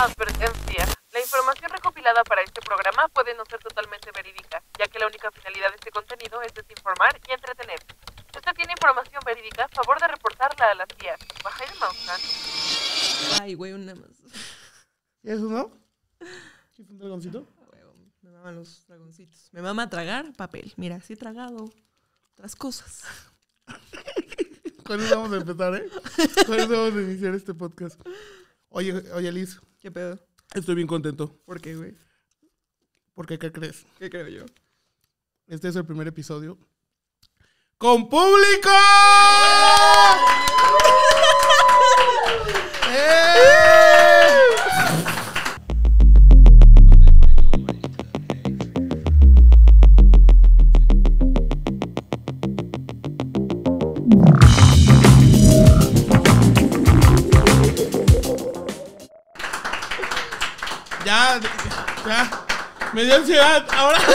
Advertencia. La información recopilada para este programa puede no ser totalmente verídica, ya que la única finalidad de este contenido es desinformar y entretener. Si usted tiene información verídica, favor de reportarla a las CIA. Baja el mouse, ¿ah? Ay, güey, una más. ¿Y eso no? ¿Sí un dragoncito? Ah, me maman los dragoncitos. Me mama tragar papel. Mira, sí he tragado otras cosas. ¿Cuándo vamos a empezar, ¿eh? Con vamos a iniciar este podcast. Oye, oye, Liz. ¿Qué pedo? Estoy bien contento. ¿Por qué, güey? Porque, ¿qué crees? ¿Qué creo yo? Este es el primer episodio. ¡Con público! ¡Eh! ¡Eh! Me dio ansiedad. Ahora.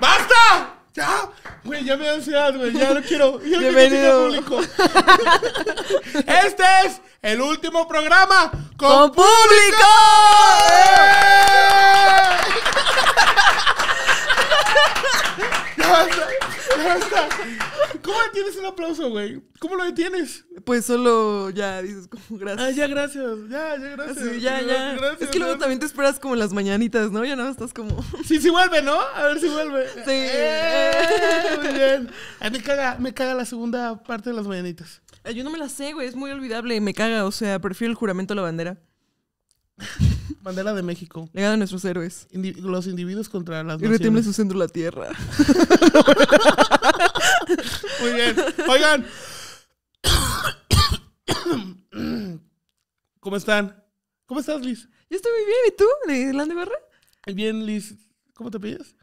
¡Basta! Ya. Güey, ya me dio ansiedad, güey. Ya no quiero. Bienvenido. público. este es el último programa con, público. ¡Eh! ya basta. Ya basta. ¿Cómo detienes un aplauso, güey? ¿Cómo lo detienes? Pues solo ya dices como gracias. Ah, ya gracias, ya, ya gracias. ya, ya. es que luego también te esperas como las mañanitas, ¿no? Ya nada, estás como... Sí, sí vuelve, ¿no? A ver si vuelve. Sí. Eh, muy bien. me caga, me caga la segunda parte de las mañanitas. yo no me la sé, güey, es muy olvidable, me caga, o sea, prefiero el juramento a la bandera. Bandera de México. Legado a nuestros héroes. los individuos contra las Y retiembre su centro la tierra. Muy bien. Oigan. ¿Cómo están? ¿Cómo estás, Liz? Yo estoy muy bien. ¿Y tú, Lande Barra? Bien, Liz. ¿Cómo te pillas?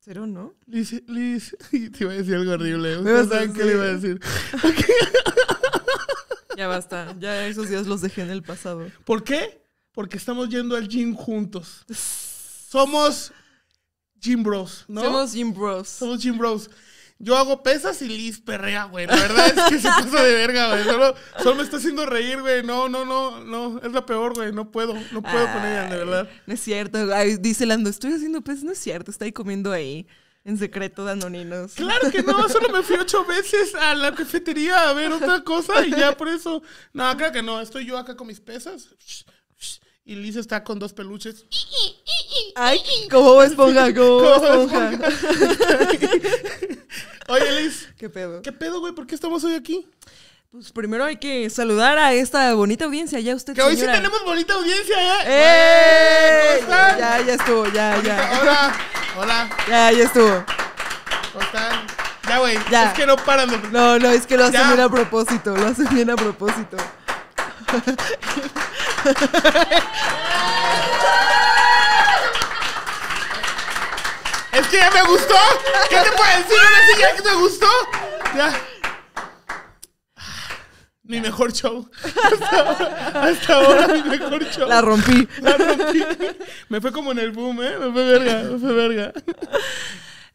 Cero, ¿no? Liz, Liz. Te iba a decir algo horrible. ¿Ustedes saben qué le iba a decir? ya basta. Ya esos días los dejé en el pasado. ¿Por qué? Porque estamos yendo al gym juntos. Somos Gym Bros, ¿no? Somos gym Bros. Somos gym Bros. Yo hago pesas y Liz perrea, güey. La verdad es que se pasa de verga, güey. Solo, me está haciendo reír, güey. No, no, no, no. Es la peor, güey. No puedo, no puedo con ella, de verdad. No es cierto. dice Lando, estoy haciendo pesas. No es cierto, está ahí comiendo ahí. En secreto, ninos. Claro que no, solo me fui ocho veces a la cafetería a ver otra cosa y ya por eso. No, creo que no, estoy yo acá con mis pesas. Y Liz está con dos peluches. Ay, como esponja, como esponja. Oye, Liz. ¿Qué pedo? ¿Qué pedo, güey? ¿Por qué estamos hoy aquí? Pues primero hay que saludar a esta bonita audiencia, ya usted. Que hoy sí tenemos bonita audiencia, ¿eh? ¡Eh! ¿Cómo están? Ya, ya estuvo, ya, ya. Hola, hola. Ya, ya estuvo. ¿Cómo están? Ya, güey. Ya. Es que no paran de... No, no, es que lo hacen bien a propósito, lo hacen bien a propósito. Es que ya me gustó. ¿Qué te puedo decir ahora sí ya que te gustó? Ya. Ah, mi mejor show. Hasta, hasta ahora mi mejor show. La rompí. La rompí. Me fue como en el boom, ¿eh? Me fue verga, me fue verga.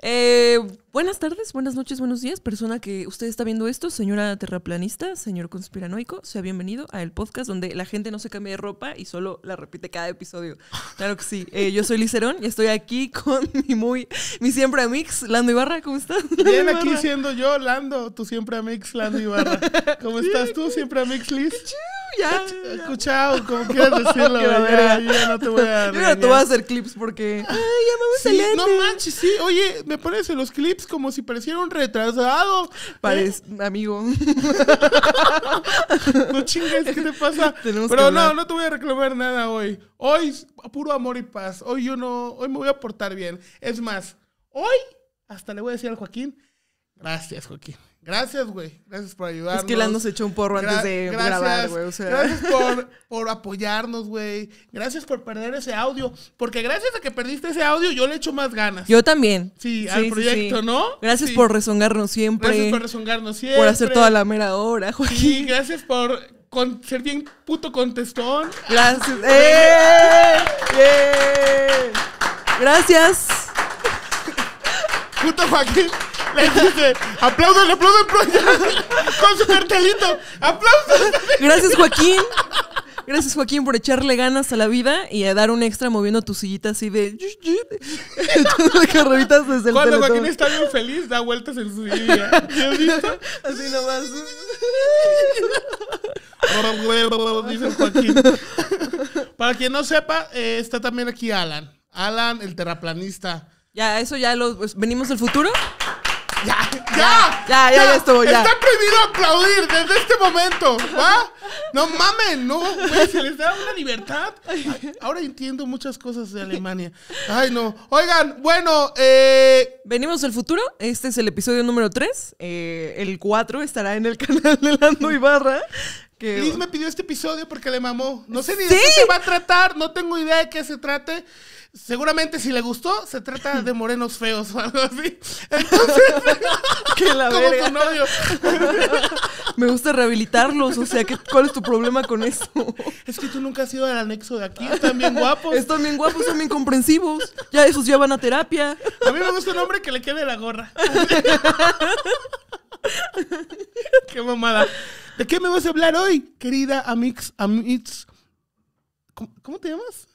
Eh, buenas tardes, buenas noches, buenos días, persona que usted está viendo esto, señora terraplanista, señor conspiranoico, sea bienvenido a el podcast donde la gente no se cambia de ropa y solo la repite cada episodio. Claro que sí. Eh, yo soy Licerón y estoy aquí con mi muy, mi siempre amix, Lando Ibarra, ¿cómo estás? Bien, aquí siendo yo, Lando, tu siempre amix, Lando Ibarra. ¿Cómo estás tú, siempre amix, Liz? ya. Escuchado, como quieras decirlo. ya, no te voy a. dar. no te voy a hacer clips porque. Ay, ya me voy sí, No manches, sí. Oye, me pones en los clips como si pareciera un retrasado. ¿eh? Parece, amigo. no chingues, ¿qué te pasa? Pero no, no te voy a reclamar nada hoy. Hoy, puro amor y paz. Hoy yo no. Hoy me voy a portar bien. Es más, hoy hasta le voy a decir al Joaquín. Gracias, Joaquín. Gracias, güey. Gracias por ayudarnos. Es que han nos echó un porro antes de grabar, güey. O sea. Gracias por, por apoyarnos, güey. Gracias por perder ese audio. Porque gracias a que perdiste ese audio, yo le echo más ganas. Yo también. Sí, al proyecto, ¿no? Gracias por rezongarnos siempre. Gracias por rezongarnos siempre. Por hacer toda la mera hora, Joaquín. Sí, gracias por ser bien puto contestón. Gracias. ¡Eh! ¡Eh! Gracias. Puto Joaquín. Les dice, aplaudan, aplaudan, con su cartelito. Aplausos. Gracias, Joaquín. Gracias, Joaquín, por echarle ganas a la vida y a dar un extra moviendo tu sillita así de. carreritas desde el Cuando Joaquín está bien feliz, da vueltas en su silla. ¿Has visto? Así nomás. Dice Joaquín. Para quien no sepa, eh, está también aquí Alan. Alan, el terraplanista. Ya, eso ya lo. Pues, ¿Venimos del futuro? Ya, ya, ya, ya, ya, estuvo, ya. Está prohibido aplaudir desde este momento, ¿va? No mamen, no, se les da una libertad. ahora entiendo muchas cosas de Alemania. Ay, no. Oigan, bueno, eh... Venimos al futuro, este es el episodio número 3, eh, el 4 estará en el canal de Lando Ibarra. Que... Liz me pidió este episodio porque le mamó. No sé ni de qué se va a tratar, no tengo idea de qué se trate. Seguramente si le gustó, se trata de morenos feos o algo así. Me gusta rehabilitarlos, o sea, ¿qué, ¿cuál es tu problema con esto Es que tú nunca has sido el anexo de aquí, están bien guapos. Están bien guapos, son bien comprensivos. Ya esos ya van a terapia. A mí me gusta un hombre que le quede la gorra. qué mamada. ¿De qué me vas a hablar hoy, querida Amix? Amix? ¿Cómo te llamas?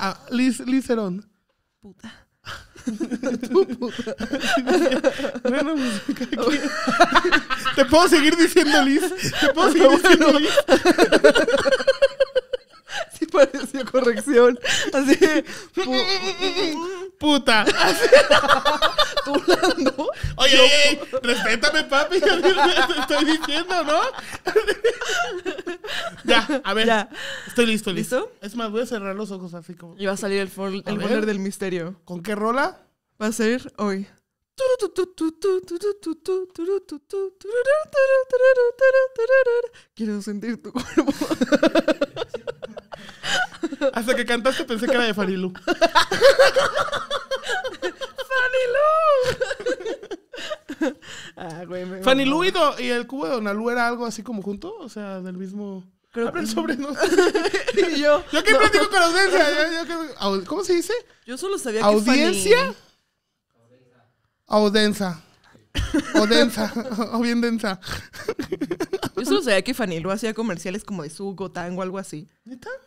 Ah, Liz, Licerón. Puta. Tú, puta. Te puedo seguir diciendo Liz. Te puedo seguir diciendo Liz pareció corrección. Así. puta. Así, Oye, preséntame, respétame, papi. estoy diciendo, ¿no? ya, a ver. Ya. Estoy listo, listo, Es más, voy a cerrar los ojos así como. Y va a salir el, el poder del misterio. ¿Con qué rola? Va a ser hoy. Quiero sentir tu cuerpo. Hasta que cantaste pensé que era de Farilu. ¡Fanilú! ah, güey, me y, el cubo de Donalú era algo así como junto, o sea, del mismo. Creo que el sobrino. Y yo. Yo que platico con audiencia. ¿Cómo se dice? Yo solo sabía que Audiencia. ¿Audiencia? Audenza. O densa, o bien densa. Yo solo sabía que Fanilo hacía comerciales como de Sugo, Tango, algo así.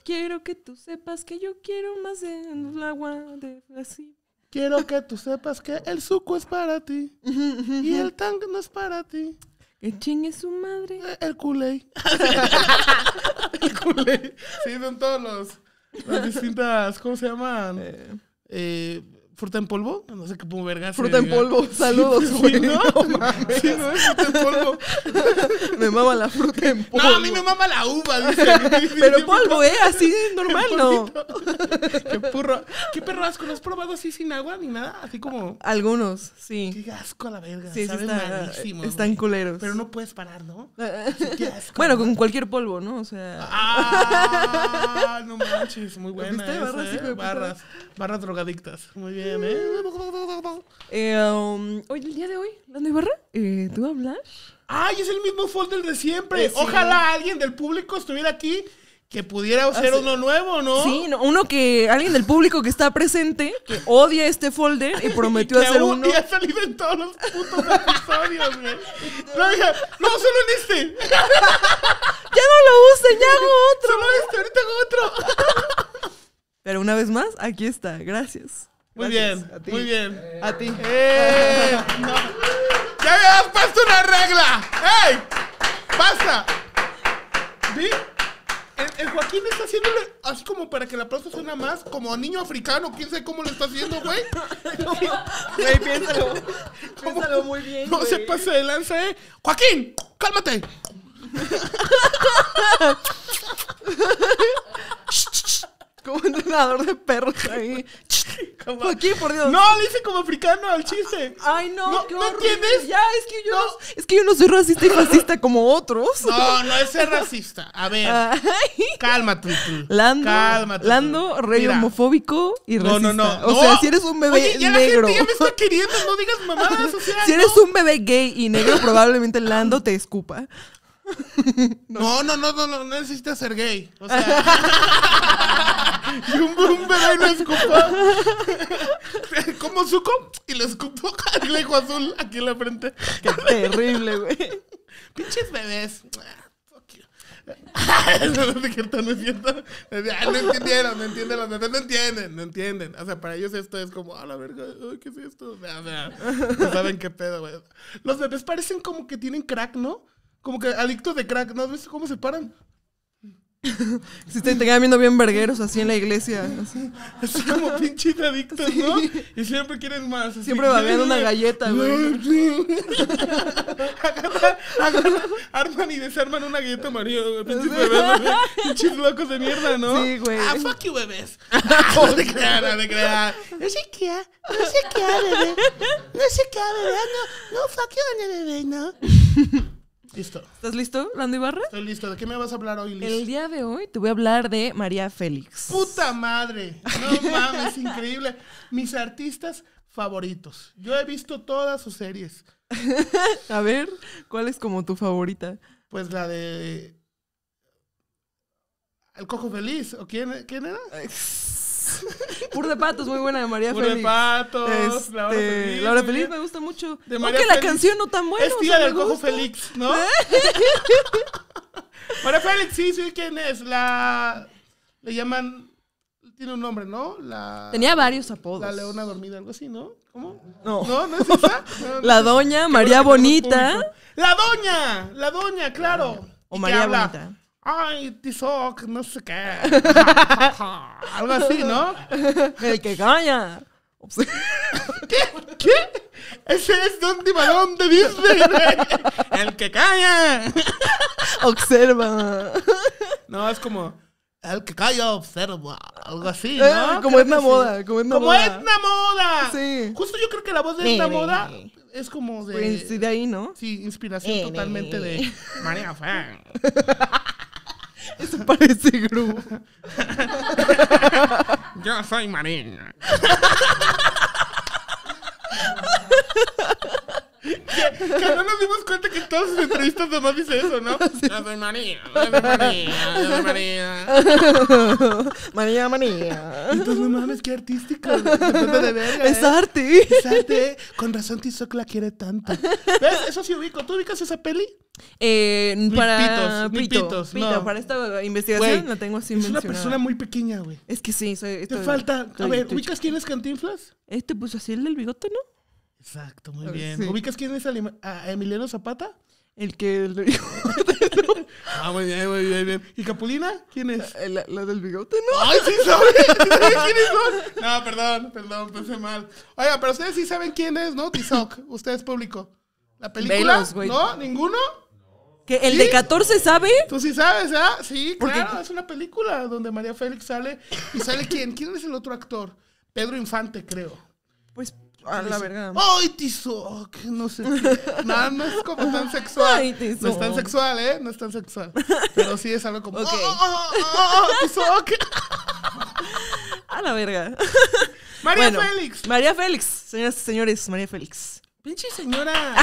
Quiero que tú sepas que yo quiero más de el agua de así. Quiero que tú sepas que el suco es para ti y el tango no es para ti. El ching es su madre. Eh, el culé. el culé. Sí, son todos los las distintas, ¿cómo se llaman? eh, eh ¿Fruta en polvo? No sé qué pongo verga. Fruta en polvo, saludos, sí, güey. No, sí, no, es fruta en polvo. me mama la fruta en polvo. No, a mí me mama la uva, dice. Pero polvo, ¿eh? Así normal, ¿no? qué purro. ¿Qué has probado así sin agua ni nada? Así como. Algunos, sí. Qué asco a la verga. Sí, sí está, malísimo, Están culeros. Pero no puedes parar, ¿no? qué asco. Bueno, con cualquier polvo, ¿no? O sea. Ah, no manches, muy buena. Esa, barras, eh? barras, barras drogadictas. Muy bien hoy, eh, um, el día de hoy, Lando Ibarra, eh, ¿tú hablas? ¡Ay, es el mismo folder de siempre! Eh, Ojalá alguien del público estuviera aquí que pudiera hacer ah, uno nuevo, ¿no? Sí, uno que alguien del público que está presente, que odia este folder y prometió hacer aún uno. Y ha salido en todos los putos episodios, güey. No, no, solo en este. ya no lo usen, ya hago otro. Solo este, ahorita hago otro. Pero una vez más, aquí está. Gracias. Muy bien, a ti. muy bien. Eh. a ti. Eh. eh, no. ¡Ya habías puesto una regla! ¡Ey! ¡Pasa! ¿Vi? El, Joaquín Joaquín está haciéndole así como para que la aplauso suena más, como a niño africano, quién sabe cómo lo está haciendo, güey. Güey, piénsalo. Piénsalo muy bien. No se pase de lanza, eh. Joaquín, cálmate. Como entrenador de perros ahí. Como, por Dios. No, le hice como africano al chiste. Ay, no, no, qué entiendes? Ya, es que, yo no. es que yo no soy racista y fascista como otros. No, no es ser racista. A ver. Cálmate Lando, cálmate. Lando, rey homofóbico y racista. No, no, no. O sea, si eres un bebé Oye, ya negro. La gente ya me está queriendo, no digas mamadas. O si eres un bebé gay y negro, probablemente Lando te escupa. No, no, no, no, no, necesitas ser gay. O sea. y un bebé lo escupó. Como suco y lo escupó al ojo azul aquí en la frente. Qué terrible, güey. Pinches bebés. Ah, no, no, cierto, no es cierto. Ah, no entendieron, no entienden no entienden, no entienden. O sea, para ellos esto es como, a ah, la verga, ¿qué es esto? O sea, no saben qué pedo, güey. Los bebés parecen como que tienen crack, ¿no? Como que adictos de crack, ¿no ¿Ves cómo se paran? Si te, te viendo bien vergueros así en la iglesia. Así, como pinches adictos, ¿no? Y siempre quieren más. siempre va una galleta, güey. arman y desarman una galleta Mario, pinches bebés, pinches locos de mierda, ¿no? Sí, güey. Ah, fuck you, bebés. Ah, no queda, no No sé qué, no sé qué, bebé. No sé qué, bebé. Ah, no, no fuck you, bebé, ¿no? Listo. ¿Estás listo, Lando Ibarra? Estoy listo. ¿De qué me vas a hablar hoy, Liz? El día de hoy te voy a hablar de María Félix. ¡Puta madre! No mames, increíble. Mis artistas favoritos. Yo he visto todas sus series. a ver, ¿cuál es como tu favorita? Pues la de. El Cojo Feliz, ¿o quién, quién era? Pur de patos, muy buena de María Félix Pur de patos. Este, Laura Feliz. Laura me gusta mucho. De la canción no tan buena. Es tía del cojo Félix, ¿no? María Félix, sí, sí, ¿quién es? La. Le llaman. Tiene un nombre, ¿no? La. Tenía varios apodos. La leona dormida, algo así, ¿no? ¿Cómo? No. No, es esa. la doña, María Bonita. La doña, la doña, claro. Ah, o María Bonita ay, Tizoc, no sé qué. Algo así, ¿no? El que caña. ¿Qué? ¿Qué? Ese es Don Balón de Disney. El que calla. Observa. No, es como. El que calla observa. Algo así, ¿no? Ah, como es una moda. Como es una moda. moda. Sí. Justo yo creo que la voz de esta moda es como de. Pues, sí, de ahí, ¿no? Sí, inspiración eh, totalmente de eh. María Fan. Eso parece grupo. Yo soy Marina. Que, no nos dimos cuenta que en todas sus entrevistas nomás dice eso, ¿no? Yo soy María, yo soy María, yo soy María. María, María. Entonces, no mames, qué artística ¿eh? es arte. Es arte. Con razón Tizoc la quiere tanto. ¿Ves? Eso sí ubico. ¿Tú ubicas esa peli? Eh, para pitos, pitos, para esta investigación no la tengo así Es una persona muy pequeña, güey. Es que sí, soy, Te falta. a ver, ¿ubicas quién es Cantinflas? Este, pues así el del bigote, ¿no? Exacto, muy ah, bien. ¿Ubicas quién es Emiliano Zapata? El que ah, muy bien, muy bien, bien. ¿Y Capulina? ¿Quién es? Eh, la, del bigote, ¿no? ¡Ay, sí sabe! No, perdón, perdón, pensé mal. Oiga, pero ustedes sí saben quién es, ¿no? Tizoc, ustedes público. ¿La película? ¿No? ¿Ninguno? ¿Que el de 14 sabe? Tú sí sabes, ¿ah? Sí, claro, es una película donde María Félix sale. ¿Y sale quién? ¿Quién es el otro actor? Pedro Infante, creo. Pues a ah, la verga. ¡Ay, tizo! Oh, no sé. Nada, no es como tan sexual. Ay, tizo. No es tan sexual, ¿eh? No es tan sexual. Pero sí es algo como. Okay. ¡Oh, A la verga. María Félix. María Félix, señoras y señores, María Félix. Pinche señora.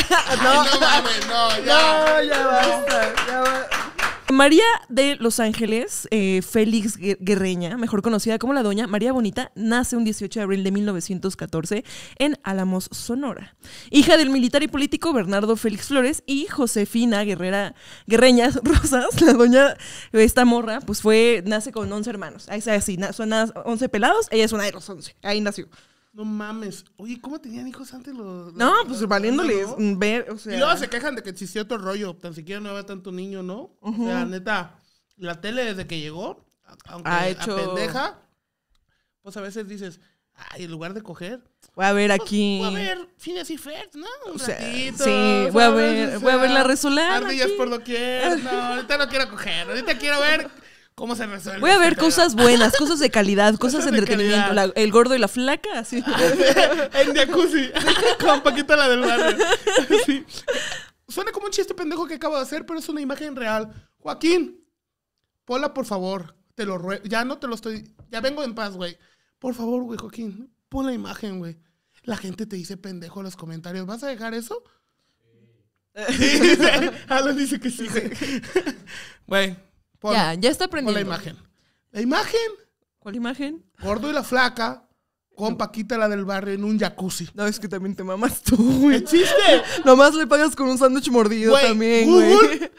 no, no mames, no, ya. ya basta. Ya basta. María de Los Ángeles, eh, Félix Guerreña, mejor conocida como la Doña María Bonita, nace un 18 de abril de 1914 en Álamos, Sonora. Hija del militar y político Bernardo Félix Flores y Josefina Guerrera Guerreña Rosas, la Doña esta morra, pues fue, nace con 11 hermanos. Ahí así, son 11 pelados, ella es una de los 11. Ahí nació. No mames. Oye, ¿cómo tenían hijos antes los.? No, pues los, valiéndoles ver, o sea. Y luego se quejan de que existió otro rollo. Tan siquiera no había tanto niño, ¿no? O sea, neta, la tele desde que llegó, aunque ha hecho... a pendeja, pues a veces dices, Ay, en lugar de coger. Voy a ver pues, aquí. Voy a ver Phineas y Ferd, ¿no? Un ratito. Sí, voy a ver, voy a ver la resolana. Ardillas por doquier. No, ahorita no quiero coger. Ahorita quiero ver ¿Cómo se resuelve? Voy a este ver cosas buenas, cosas de calidad, cosas, de entretenimiento. el gordo y la flaca, así. en jacuzzi, con Paquita la del barrio. Sí. Suena como un chiste pendejo que acabo de hacer, pero es una imagen real. Joaquín, Pola, por favor, te lo ruego. Ya no te lo estoy. Ya vengo en paz, güey. Por favor, güey, Joaquín, pon la imagen, güey. La gente te dice pendejo en los comentarios. ¿Vas a dejar eso? Sí. Alan dice que sí, güey. Güey, ya, ya está aprendiendo. Con la imagen. La imagen. ¿Cuál imagen? Gordo y la flaca con Paquita la del barrio en un jacuzzi. No, es que también te mamas tú, güey. chiste! Nomás le pagas con un sándwich mordido también, güey.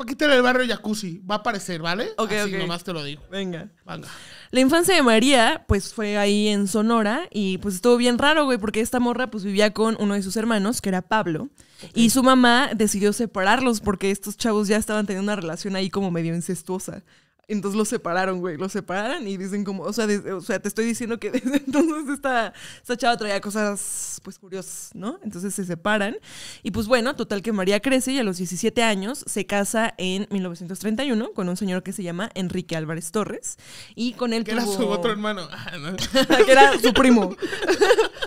Paquita en el barrio jacuzzi. Va a aparecer, ¿vale? Ok, Así nomás te lo digo. Venga. Venga. La infancia de María, pues fue ahí en Sonora y pues estuvo bien raro, güey, porque esta morra pues vivía con uno de sus hermanos, que era Pablo, y su mamá decidió separarlos porque estos chavos ya estaban teniendo una relación ahí como medio incestuosa. Entonces los separaron, güey, los separaron y dicen como, o sea, o sea, te estoy diciendo que desde entonces esta, chava traía cosas, pues, curiosas, ¿no? Entonces se separan. Y pues bueno, total que María crece y a los 17 años se casa en 1931 con un señor que se llama Enrique Álvarez Torres y con él que era su otro hermano. Ah, que era su primo.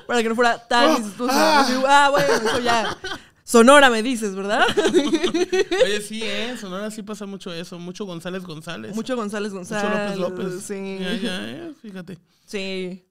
Para que no fuera tan oh, ah, ah ya. Sonora me dices, ¿verdad? Oye, sí, ¿eh? Sonora sí pasa mucho eso. Mucho González González. Mucho González González. Mucho López López. Sí. ya, fíjate. Sí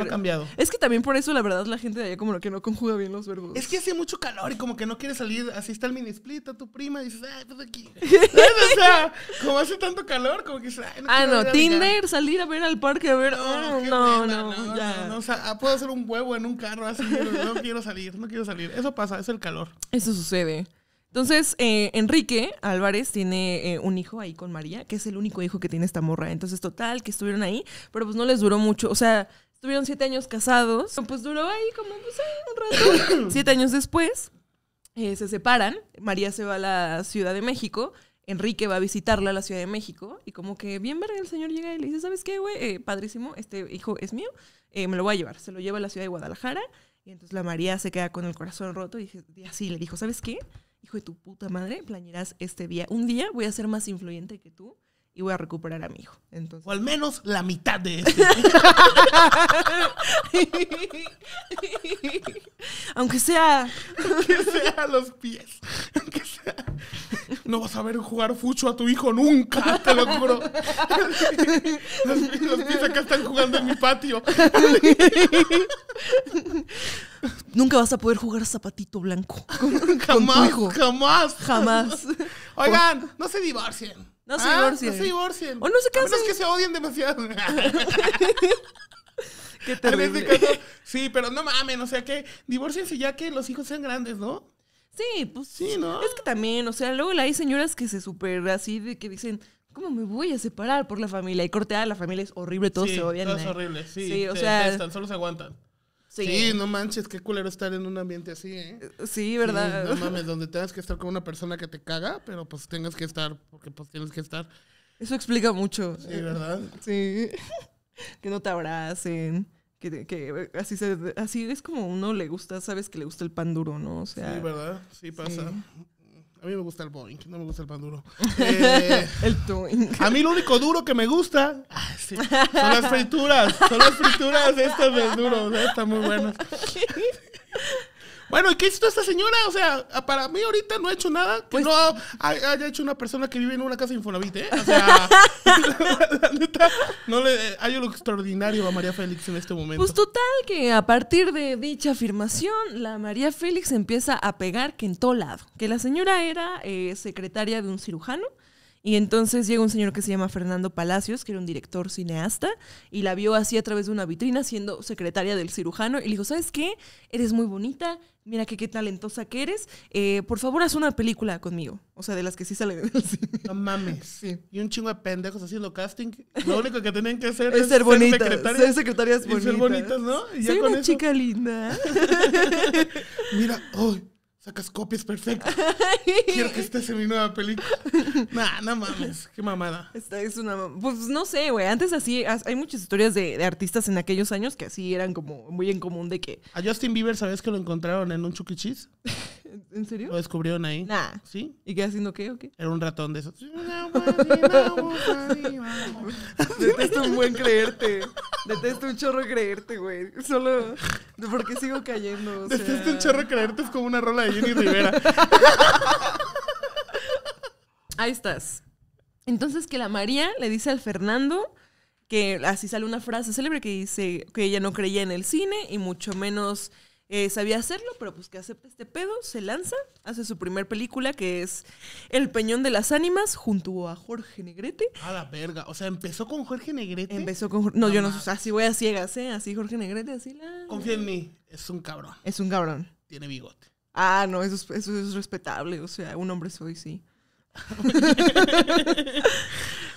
ha cambiado. Es que también por eso, la verdad, la gente de allá como que no conjuga bien los verbos. Es que hace mucho calor y como que no quiere salir. Así está el mini split, tu prima, y dices, ay, pues aquí. o sea, como hace tanto calor, como que dices, Ah, no, Tinder, salir a ver al parque, a ver. No, ah, no, no, no, ya. no, O sea, ah, puedo hacer un huevo en un carro así, no quiero salir, no quiero salir. Eso pasa, es el calor. Eso sucede. Entonces, eh, Enrique Álvarez tiene eh, un hijo ahí con María, que es el único hijo que tiene esta morra. Entonces, total, que estuvieron ahí, pero pues no les duró mucho. O sea, Tuvieron siete años casados. Pues duró ahí como pues, un rato. siete años después eh, se separan. María se va a la Ciudad de México. Enrique va a visitarla a la Ciudad de México y como que bien verga el señor llega y le dice, ¿sabes qué, güey? Eh, padrísimo, este hijo es mío, eh, me lo voy a llevar. Se lo lleva a la Ciudad de Guadalajara y entonces la María se queda con el corazón roto y, así le dijo, ¿sabes qué? Hijo de tu puta madre, planearás este día. Un día voy a ser más influyente que tú y voy a recuperar a mi hijo. Entonces, o al menos la mitad de este. Aunque sea. Aunque sea los pies. Aunque sea. No vas a ver jugar fucho a tu hijo nunca, te lo juro. Los, pies acá están jugando en mi patio. Nunca vas a poder jugar zapatito blanco. Con, jamás, tu hijo. jamás. Jamás. Oigan, no se divorcien. No se ah, pues divorcien. No se divorcien. O no es que se odien demasiado. Qué sí, pero no mamen, o sea que divorciense ya que los hijos sean grandes, ¿no? Sí, pues sí, ¿no? Es que también, o sea, luego hay señoras que se super así de que dicen, ¿cómo me voy a separar por la familia? Y cortear a ah, la familia es horrible, todos se odian. Todos es eh". horrible, sí. o sea, tan solo se aguantan. Sí. no manches, qué culero estar en un ambiente así, ¿eh? Sí, ¿verdad? no mames, donde tengas que estar con una persona que te caga, pero pues tengas que estar, porque pues tienes que estar. Eso explica mucho. Sí, ¿verdad? Sí. que no te abracen. Que, que, así se, así es como uno le gusta, sabes que le gusta el pan duro, ¿no? sea, sí, ¿verdad? Sí pasa. A mí me gusta el Boeing, no me gusta el pan duro. Eh, el Twink. A mí lo único duro que me gusta son las frituras. Son las frituras estas duros, eh, están muy buenas. Bueno, ¿y qué hizo esta señora? O sea, para mí ahorita no ha hecho nada que pues no haya hecho una persona que vive en una casa de Infonavit, ¿eh? O sea, la neta, no le eh, hay algo extraordinario a María Félix en este momento. Pues total que a partir de dicha afirmación, la María Félix empieza a pegar que en todo lado, que la señora era eh, secretaria de un cirujano y entonces llega un señor que se llama Fernando Palacios, que era un director cineasta, y la vio así a través de una vitrina siendo secretaria del cirujano, y le dijo, ¿sabes qué? Eres muy bonita, mira que qué talentosa que eres, eh, por favor haz una película conmigo. O sea, de las que sí salen del cine. No mames. Y un chingo de pendejos haciendo casting. Lo único que tenían que hacer es, ser secretarias, bonitas. ¿no? Soy una chica linda. mira, hoy. Sacas copias perfectas. Quiero que estés en mi nueva película. Nah, no mames, qué mamada. Esta es una Pues no sé, güey. Antes así, hay muchas historias de, artistas en aquellos años que así eran como muy en común de que. A Justin Bieber, sabes que lo encontraron en un Chucky e. Cheese? ¿En serio? Lo descubrieron ahí. Nah. ¿Sí? ¿Y qué haciendo qué o qué? Era un ratón de esos. Detesto un buen creerte. Detesto un chorro creerte, güey. Solo porque sigo cayendo. O Detesto un chorro creerte es como una rola de Ahí estás. Entonces que la María le dice al Fernando que así sale una frase célebre que dice que ella no creía en el cine y mucho menos eh, sabía hacerlo, pero pues que acepta este pedo, se lanza, hace su primer película que es El Peñón de las Ánimas junto a Jorge Negrete. A la verga, o sea, empezó con Jorge Negrete. Empezó con no, no yo no, sé así voy a ciegas, ¿eh? Así Jorge Negrete, así la... Confía en mí, es un cabrón. Es un cabrón. Tiene bigote. Ah, no, eso es, eso es respetable. O sea, un hombre soy, sí.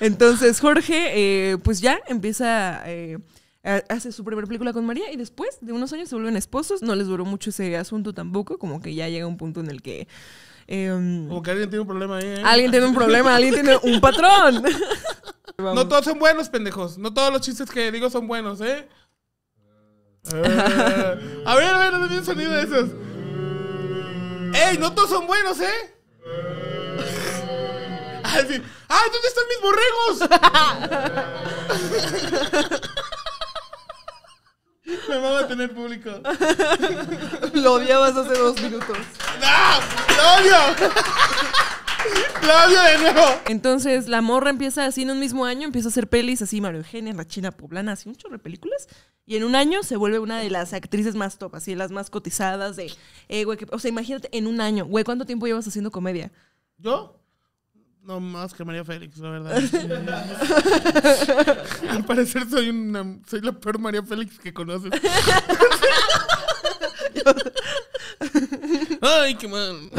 Entonces, Jorge, eh, pues ya empieza. Eh, hace su primera película con María y después de unos años se vuelven esposos. No les duró mucho ese asunto tampoco, como que ya llega un punto en el que... Em, como que alguien tiene un problema ahí. ¿eh? Alguien tiene un problema, alguien tiene un patrón. no todos son buenos, pendejos. No todos los chistes que digo son buenos, ¿eh? a ver, a ver, no tiene sonido esos. ¡Ey, no todos son buenos, eh! Al fin. ¡Ah, ¿dónde están mis borregos? Me va a tener público. Lo odiabas hace dos minutos. ¡No! ¡Lo odio! ¡Lo odio de nuevo! Entonces, la morra empieza así en un mismo año, empieza a hacer pelis así, Mario Eugenia, La China Poblana, así un chorro de películas. Y en un año se vuelve una de las actrices más top, así, las más cotizadas de, eh, güey, o sea, imagínate, en un año, güey, ¿cuánto tiempo llevas haciendo comedia? ¿Yo? No más que María Félix, la verdad. Al parecer soy una, soy la peor María Félix que conoces. Ay, qué mal.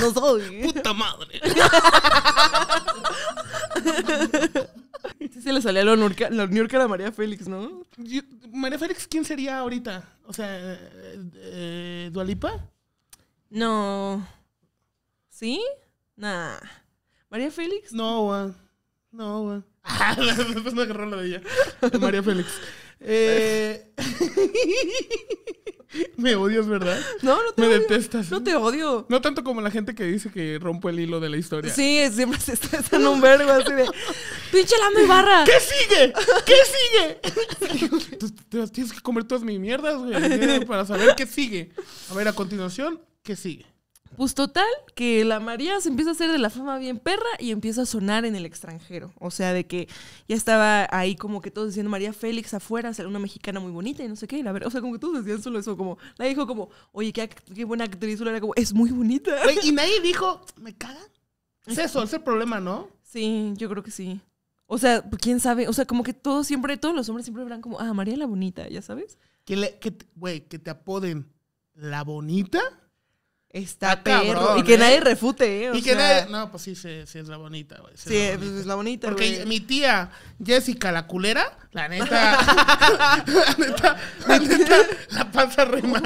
No soy. ¿eh? Puta madre. Sí este se le salía la New York a María Félix, ¿no? María Félix, ¿quién sería ahorita? O sea, eh, ¿Dualipa? No. ¿Sí? Nah. ¿María Félix? No, güey. Ah. No, ah. güey. después me agarró la de ella. María Félix. Eh... Me odias, ¿verdad? No, no te Me detestas. No te odio. No tanto como la gente que dice que rompo el hilo de la historia. Sí, siempre se en un verbo así de. ¡Pinche lame barra! ¿Qué sigue? ¿Qué sigue? tienes que comer todas mis mierdas, güey, para saber qué sigue. A ver, a continuación, ¿qué sigue? Pues total, que la María se empieza a hacer de la fama bien perra y empieza a sonar en el extranjero. O sea, de que ya estaba ahí como que todos diciendo María Félix afuera, o una mexicana muy bonita y no sé qué. o sea, como que todos decían solo eso, como, la dijo como, oye, qué, qué buena actriz, era como, es muy bonita. y nadie dijo, ¿me cagan? Es eso, es el problema, ¿no? Sí, yo creo que sí. O sea, quién sabe, o sea, como que todos siempre, todos los hombres siempre verán como, ah, María la bonita, ya sabes. Que, le, que, güey, que te apoden la bonita. Está ah, perro. y que ¿eh? nadie refute, ¿eh? y que nadie. No, pues sí, sí, es la bonita, güey. Sí, es pues, la bonita. Porque mi tía Jessica, la culera, la neta. la neta, la neta, la pasa re mal,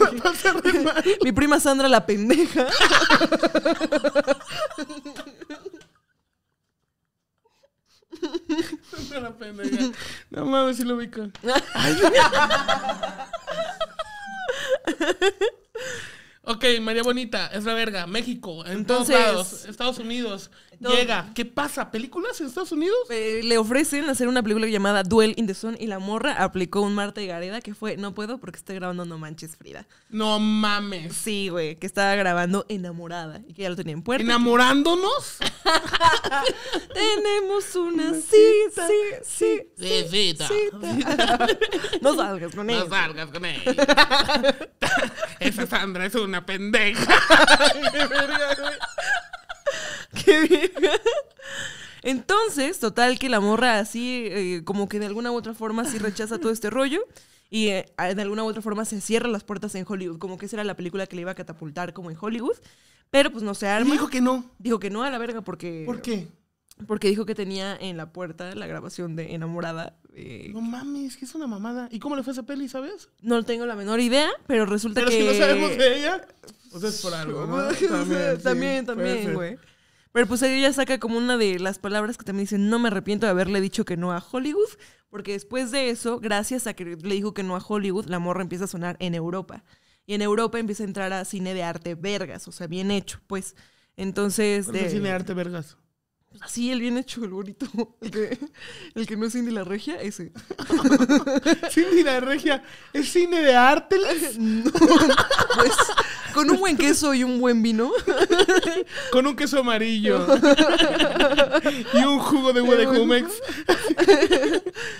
La pasa re mal. mi prima Sandra, la pendeja. Sandra, la pendeja. No mames, si lo ubico. Ay, Ok, María Bonita, es la verga. México, en Entonces, todos lados. Estados Unidos. Llega. ¿Qué pasa? ¿Películas en Estados Unidos? Eh, le ofrecen hacer una película llamada Duel in the Sun y la morra aplicó un Marta y Gareda que fue, no puedo porque estoy grabando No Manches Frida. No mames. Sí, güey, que estaba grabando enamorada y que ya lo tenía en puerta. ¿Enamorándonos? Tenemos una cita, sí, sí. Sí, cita. no salgas con él No salgas con él Esa Sandra es una pendeja. Qué Entonces, total que la morra así, eh, como que de alguna u otra forma sí rechaza todo este rollo y eh, de alguna u otra forma se cierra las puertas en Hollywood, como que esa era la película que le iba a catapultar como en Hollywood, pero pues no se arma. Dijo que no. Dijo que no a la verga porque... ¿Por qué? Porque dijo que tenía en la puerta la grabación de Enamorada. Eh, no mames, que es una mamada. ¿Y cómo le fue esa peli, sabes? No tengo la menor idea, pero resulta que... Pero si no sabemos de ella, o es por algo, también, también, también, pero pues ella saca como una de las palabras que también dice, no me arrepiento de haberle dicho que no a Hollywood, porque después de eso, gracias a que le dijo que no a Hollywood, la morra empieza a sonar en Europa. Y en Europa empieza a entrar a cine de arte vergas, o sea, bien hecho, pues. Entonces... De... cine de arte vergas? Pues, así, el bien hecho, el bonito. El que, no es Cindy la Regia, ese. Cindy la Regia, ¿es cine de arte? No, pues... Con un buen queso y un buen vino. Con un queso amarillo. y un jugo de huevo de Jumex.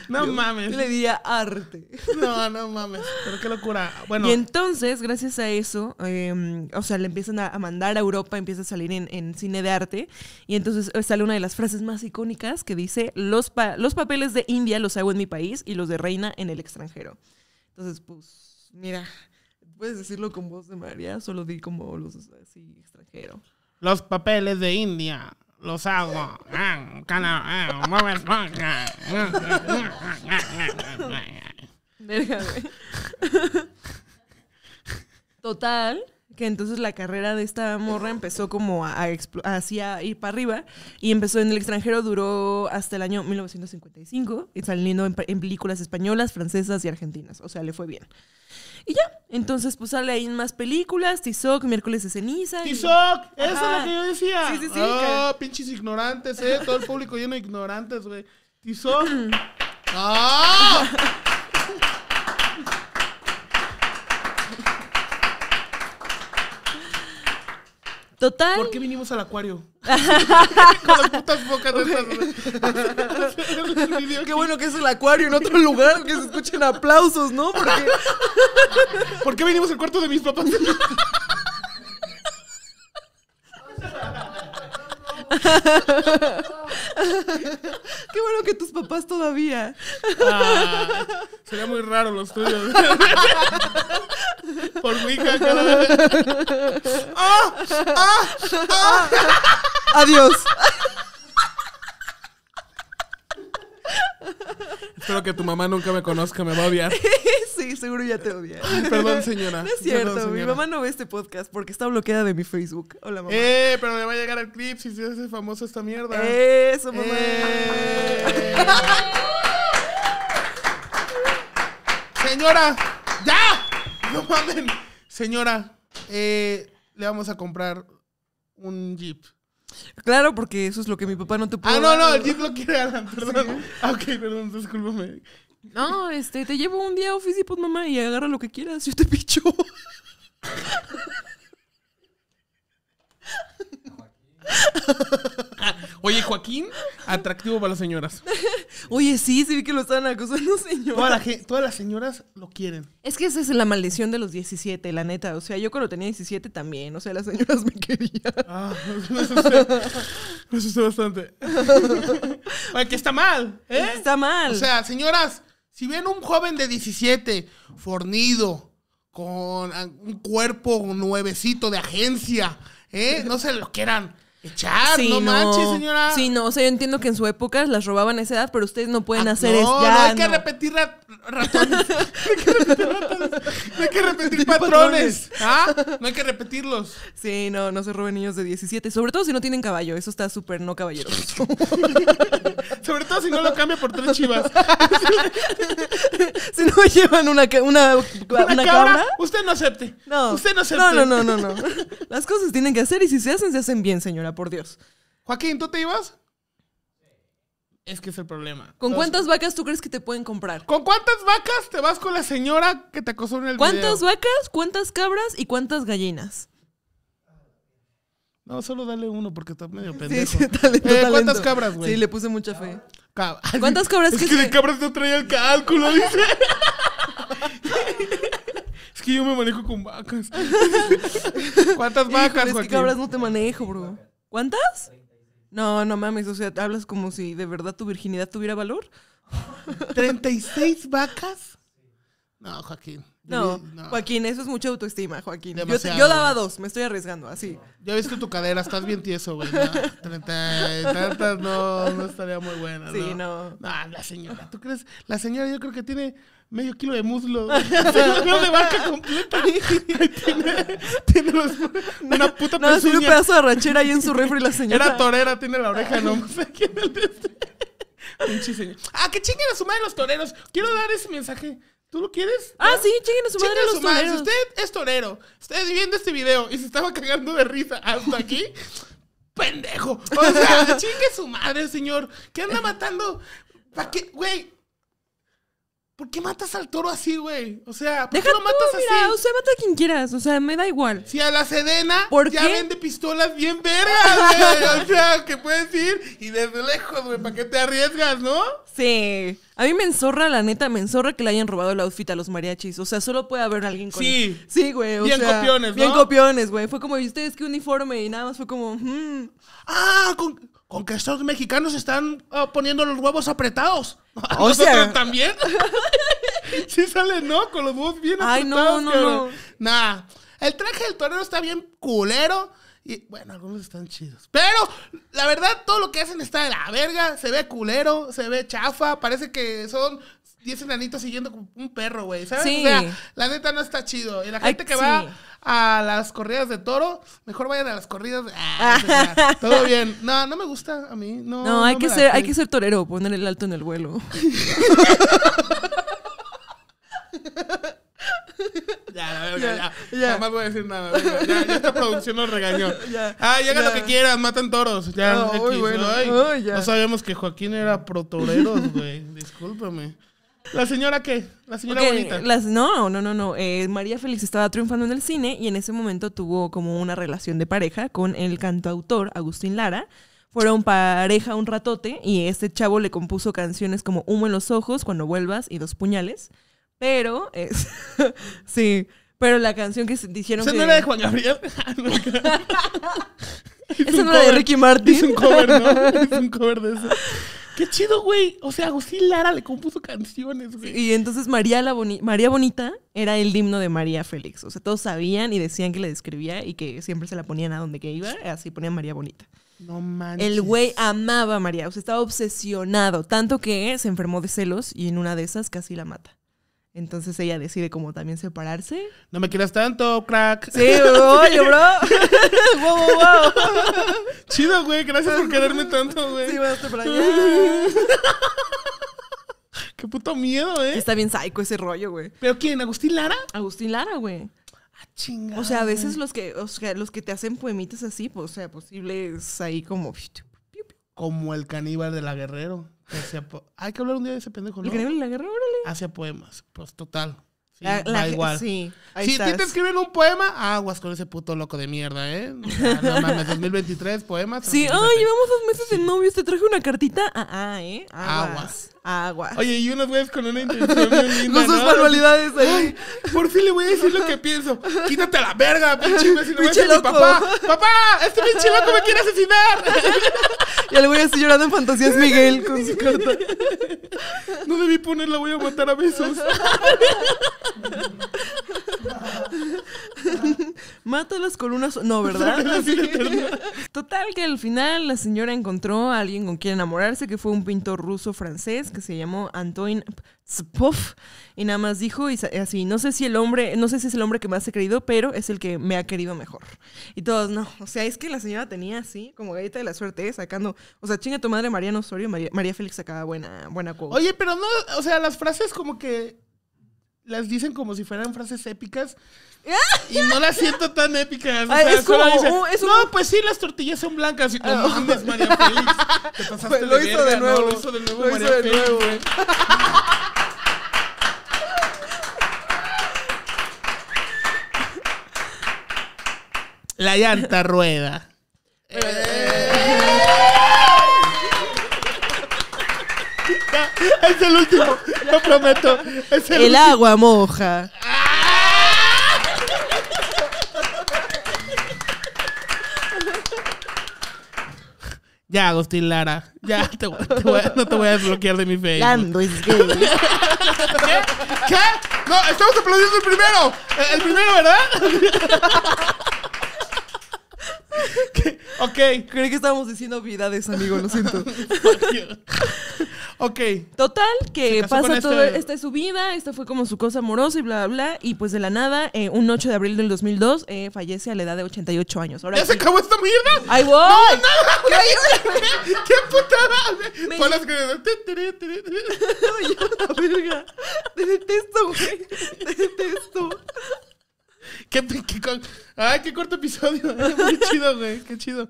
no mames. Le a arte. no, no mames. Pero qué locura. Bueno. Y entonces, gracias a eso, em, o sea, le empiezan a, mandar a Europa, empieza a salir en, cine de arte. Y entonces eh, sale una de las frases más icónicas que dice: los, los papeles de India los hago en mi país y los de reina en el extranjero. Entonces, pues, mira puedes decirlo con voz de María, solo di como los así extranjero. Los papeles de India. Los hago. Total, que entonces la carrera de esta morra empezó como a, hacia ir para arriba y empezó en el extranjero, duró hasta el año 1955, y saliendo en, en películas españolas, francesas y argentinas. O sea, le fue bien. Y ya, entonces pues sale ahí más películas, Tizoc, miércoles de ceniza. ¡Tizoc! Eso es lo que yo decía. Sí, sí, sí. Oh, pinches ignorantes, eh. Todo el público lleno de ignorantes, güey. Tizoc. ¡Ah! ¿Por qué vinimos al acuario? Con las putas bocas de qué bueno que es el acuario en otro lugar, que se escuchen aplausos, ¿no? ¿Por qué vinimos al cuarto de mis papás? Qué bueno que tus papás todavía. Ah, sería muy raro los tuyos. Por mi ah, ah, ¡Ah! Adiós. Espero que tu mamá nunca me conozca, me va a odiar. sí, seguro ya te odia. Perdón, señora. No es cierto, mi mamá no ve este podcast porque está bloqueada de mi Facebook. Hola, mamá. Eh, pero me va a llegar el clip si se hace famoso esta mierda. Eso, mamá. Eh. señora, ya. No mamen. Señora, eh, le vamos a comprar un jeep. Claro, porque eso es lo que mi papá no te puede. Ah, no, no, el jeep lo quiere Alan, perdón. Ah, ok, perdón, discúlpame. No, este, te llevo un día a Office pues, y mamá y agarra lo que quieras, yo te picho. Oye, Joaquín, atractivo para las señoras. Oye, sí, sí vi que lo estaban acusando, señor. todas las señoras lo quieren. Es que esa es la maldición de los 17, la neta. O sea, yo cuando tenía 17 también. O sea, las señoras me querían. Ah, eso me bastante. Oye, que está mal, ¿eh? Está mal. O sea, señoras, si ven un joven de 17, fornido, con un cuerpo nuevecito de agencia, ¿eh? No se lo quieran. Echar, sí, no, manches, señora. Sí, no, o sea, yo entiendo que en su época las robaban a esa edad, pero ustedes no pueden ah, hacer no, eso. No, hay que repetir no hay que repetir ratones. No hay que repetir patrones. ¿Ah? No hay que repetirlos. Sí, no, no se roben niños de 17. Sobre todo si no tienen caballo. Eso está súper no caballero. Sobre todo si no lo cambia por tres chivas. si no llevan una, una, una, cabra, Usted no acepte. Usted no acepte. No, no, no, no, no. Las cosas tienen que hacer y si se hacen, se hacen bien, señora por Dios. Joaquín, ¿tú te ibas? Es que es el problema. ¿Con cuántas vacas tú crees que te pueden comprar? ¿Con cuántas vacas te vas con la señora que te acosó en el ¿Cuántas vacas, cuántas cabras y cuántas gallinas? No, solo dale uno porque está medio pendejo. Sí, sí, eh, ¿Cuántas cabras, güey? Sí, le puse mucha fe. ¿Cuántas cabras es que, de cabras no traía el cálculo, dice. es que yo me manejo con vacas. ¿Cuántas vacas, Joaquín? Es que cabras no te manejo, bro. ¿Cuántas? No, no mames, o sea, hablas como si de verdad tu virginidad tuviera valor. ¿36 vacas? No, Joaquín. No, Joaquín, eso es mucha autoestima, Joaquín. Yo, daba dos, me estoy arriesgando, así. Ya ves que tu cadera, estás bien tieso, güey. Treinta. no, no estaría muy buena. Sí, No, no ah, la señora, ¿tú crees? La señora yo creo que tiene medio kilo de muslo. Se de vaca completa. tiene, tiene una puta no, un pedazo de ranchera ahí en su refri la señora. Era torera, tiene la oreja no aquí este. señor. Ah, que chinguen a su madre los toreros. Quiero dar ese mensaje. ¿Tú lo quieres? Ah, sí, chinguen a su madre los toreros. Si usted es torero, usted viendo este video y se estaba cagando de risa hasta aquí, pendejo. O sea, chingue su madre, señor. Que anda matando. ¿Para qué? Güey, ¿Por qué matas al toro así, güey? O sea, ¿por qué lo matas así? o sea, mata a quien quieras. O sea, me da igual. Si a la Sedena ¿Por ya vende pistolas bien veras, güey. O sea, que puedes ir y desde lejos, güey, ¿para qué te arriesgas, no? Sí. A mí me enzorra, la neta, me enzorra que le hayan robado el outfit a los mariachis. O sea, solo puede haber alguien con... Sí. Sí, güey. Bien copiones, ¿no? Bien copiones, güey. Fue como, ¿y ustedes qué uniforme? Y nada más fue como, Ah, con con que estos mexicanos están ah, poniendo los huevos apretados. o sea, también. sí sale, ¿no? Con los huevos bien apretados. Ay, no, no, Nah. El traje del torero está bien culero. Y bueno, algunos están chidos. Pero la verdad, todo lo que hacen está de la verga. Se ve culero, se ve chafa. Parece que son 10 enanitos siguiendo un perro, güey. ¿Sabes? Sí. O sea, la neta no está chido. Y la gente que va a las corridas de toro, mejor vayan a las corridas. De... Ah, ah. todo bien. No, no me gusta a mí. No, no hay, que ser, hay que ser torero, poner el alto en el vuelo. Ya, ya, ya, ya, ya. Jamás voy a decir nada. Ya, esta producción nos regañó. ah, ya hagan lo que quieran, matan toros. Ya, no, X, ya. no sabíamos que Joaquín era pro toreros, güey. Discúlpame. ¿La señora qué? ¿La señora bonita? no, no, no, no. Eh, María Félix estaba triunfando en el cine y en ese momento tuvo como una relación de pareja con el cantautor Agustín Lara. Fueron pareja un ratote y este chavo le compuso canciones como Humo en los ojos, Cuando vuelvas y Dos puñales. Pero, es, sí, pero la canción que dijeron ¿Esa no era de Juan Gabriel? ¿Esa no era de Ricky Martin? Es un cover, ¿no? Es un cover de eso. Qué chido, güey. O sea, Agustín Lara le compuso canciones, güey. Y entonces María, la Bonita era el himno de María Félix. O sea, todos sabían y decían que le describía y que siempre se la ponían a donde que iba. Así ponían María Bonita. No manches. El güey amaba a María. O sea, estaba obsesionado. Tanto que se enfermó de celos y en una de esas casi la mata. Entonces ella decide como también separarse. No me quieras tanto, crack. Sí, oye, bro. wow, wow, Chido, güey. Gracias por quererme tanto, güey. Sí, vas para allá. Qué puto miedo, eh. Está bien psycho ese rollo, güey. ¿Pero quién? ¿Agustín Lara? Agustín Lara, güey. Ah, chingada. O sea, a veces los que, o sea, los que te hacen poemitas así, pues, o sea, posibles ahí como. Como el caníbal de la Guerrero. Hay que hablar un día de ese pendejo, la guerra, órale. Hacia poemas. Pues total. igual. Sí, si a ti te escriben un poema, aguas con ese puto loco de mierda, ¿eh? no mames, 2023, poemas. Sí, ay, llevamos dos meses de novios, te traje una cartita. Ah, ah ¿eh? aguas agua. Oye, y unos güeyes con una intención bien linda, manualidades ahí. por fin le voy a decir lo que pienso. Quítate a la verga, pinche imbécil. Pinche loco. papá, papá, este pinche loco me quiere asesinar. y voy a así llorando en fantasías Miguel con su carta. No debí ponerla, voy a matar a besos. Mata las columnas No, ¿verdad? Total que al final la señora encontró a alguien con quien enamorarse, que fue un pintor ruso francés que se llamó Antoine Tspoff y nada más dijo y así, no sé si el hombre, no sé si es el hombre que más he querido, pero es el que me ha querido mejor. Y todos, no, o sea, es que la señora tenía así, como galleta de la suerte, ¿eh? sacando, o sea, chinga tu madre María Osorio, María, Félix sacaba buena, buena Oye, pero no, o sea, las frases como que las dicen como si fueran frases épicas y no las siento tan épicas. Ah, es como, No, pues sí, las tortillas son blancas y mames, oh. María Félix. Te pues, lo hizo de nuevo. lo hizo de nuevo, María La llanta rueda. Eh. Es el último, lo prometo. Es el, agua moja. Ya, Agustín Lara. Ya, no te voy a desbloquear de mi Facebook. es ¿Qué? ¿Qué? No, estamos aplaudiendo el primero. El primero, ¿verdad? Ok. Creí que estábamos diciendo obviedades amigo, lo siento. ok. Total, que pasa todo. Este esta es su vida, esta fue como su cosa amorosa y bla, bla, bla. Y pues de la nada, eh, un 8 de abril del 2002, eh, fallece a la edad de 88 años. ¿Ya se acabó esta mierda? ¡Ay, voy! ¡No, ¿Qué, ¿Qué putada! Me... Fue que... verga! Te detesto, güey. Te detesto. ¿Qué, qué, con... ay, qué corto episodio. ¡Qué chido, güey. Qué chido.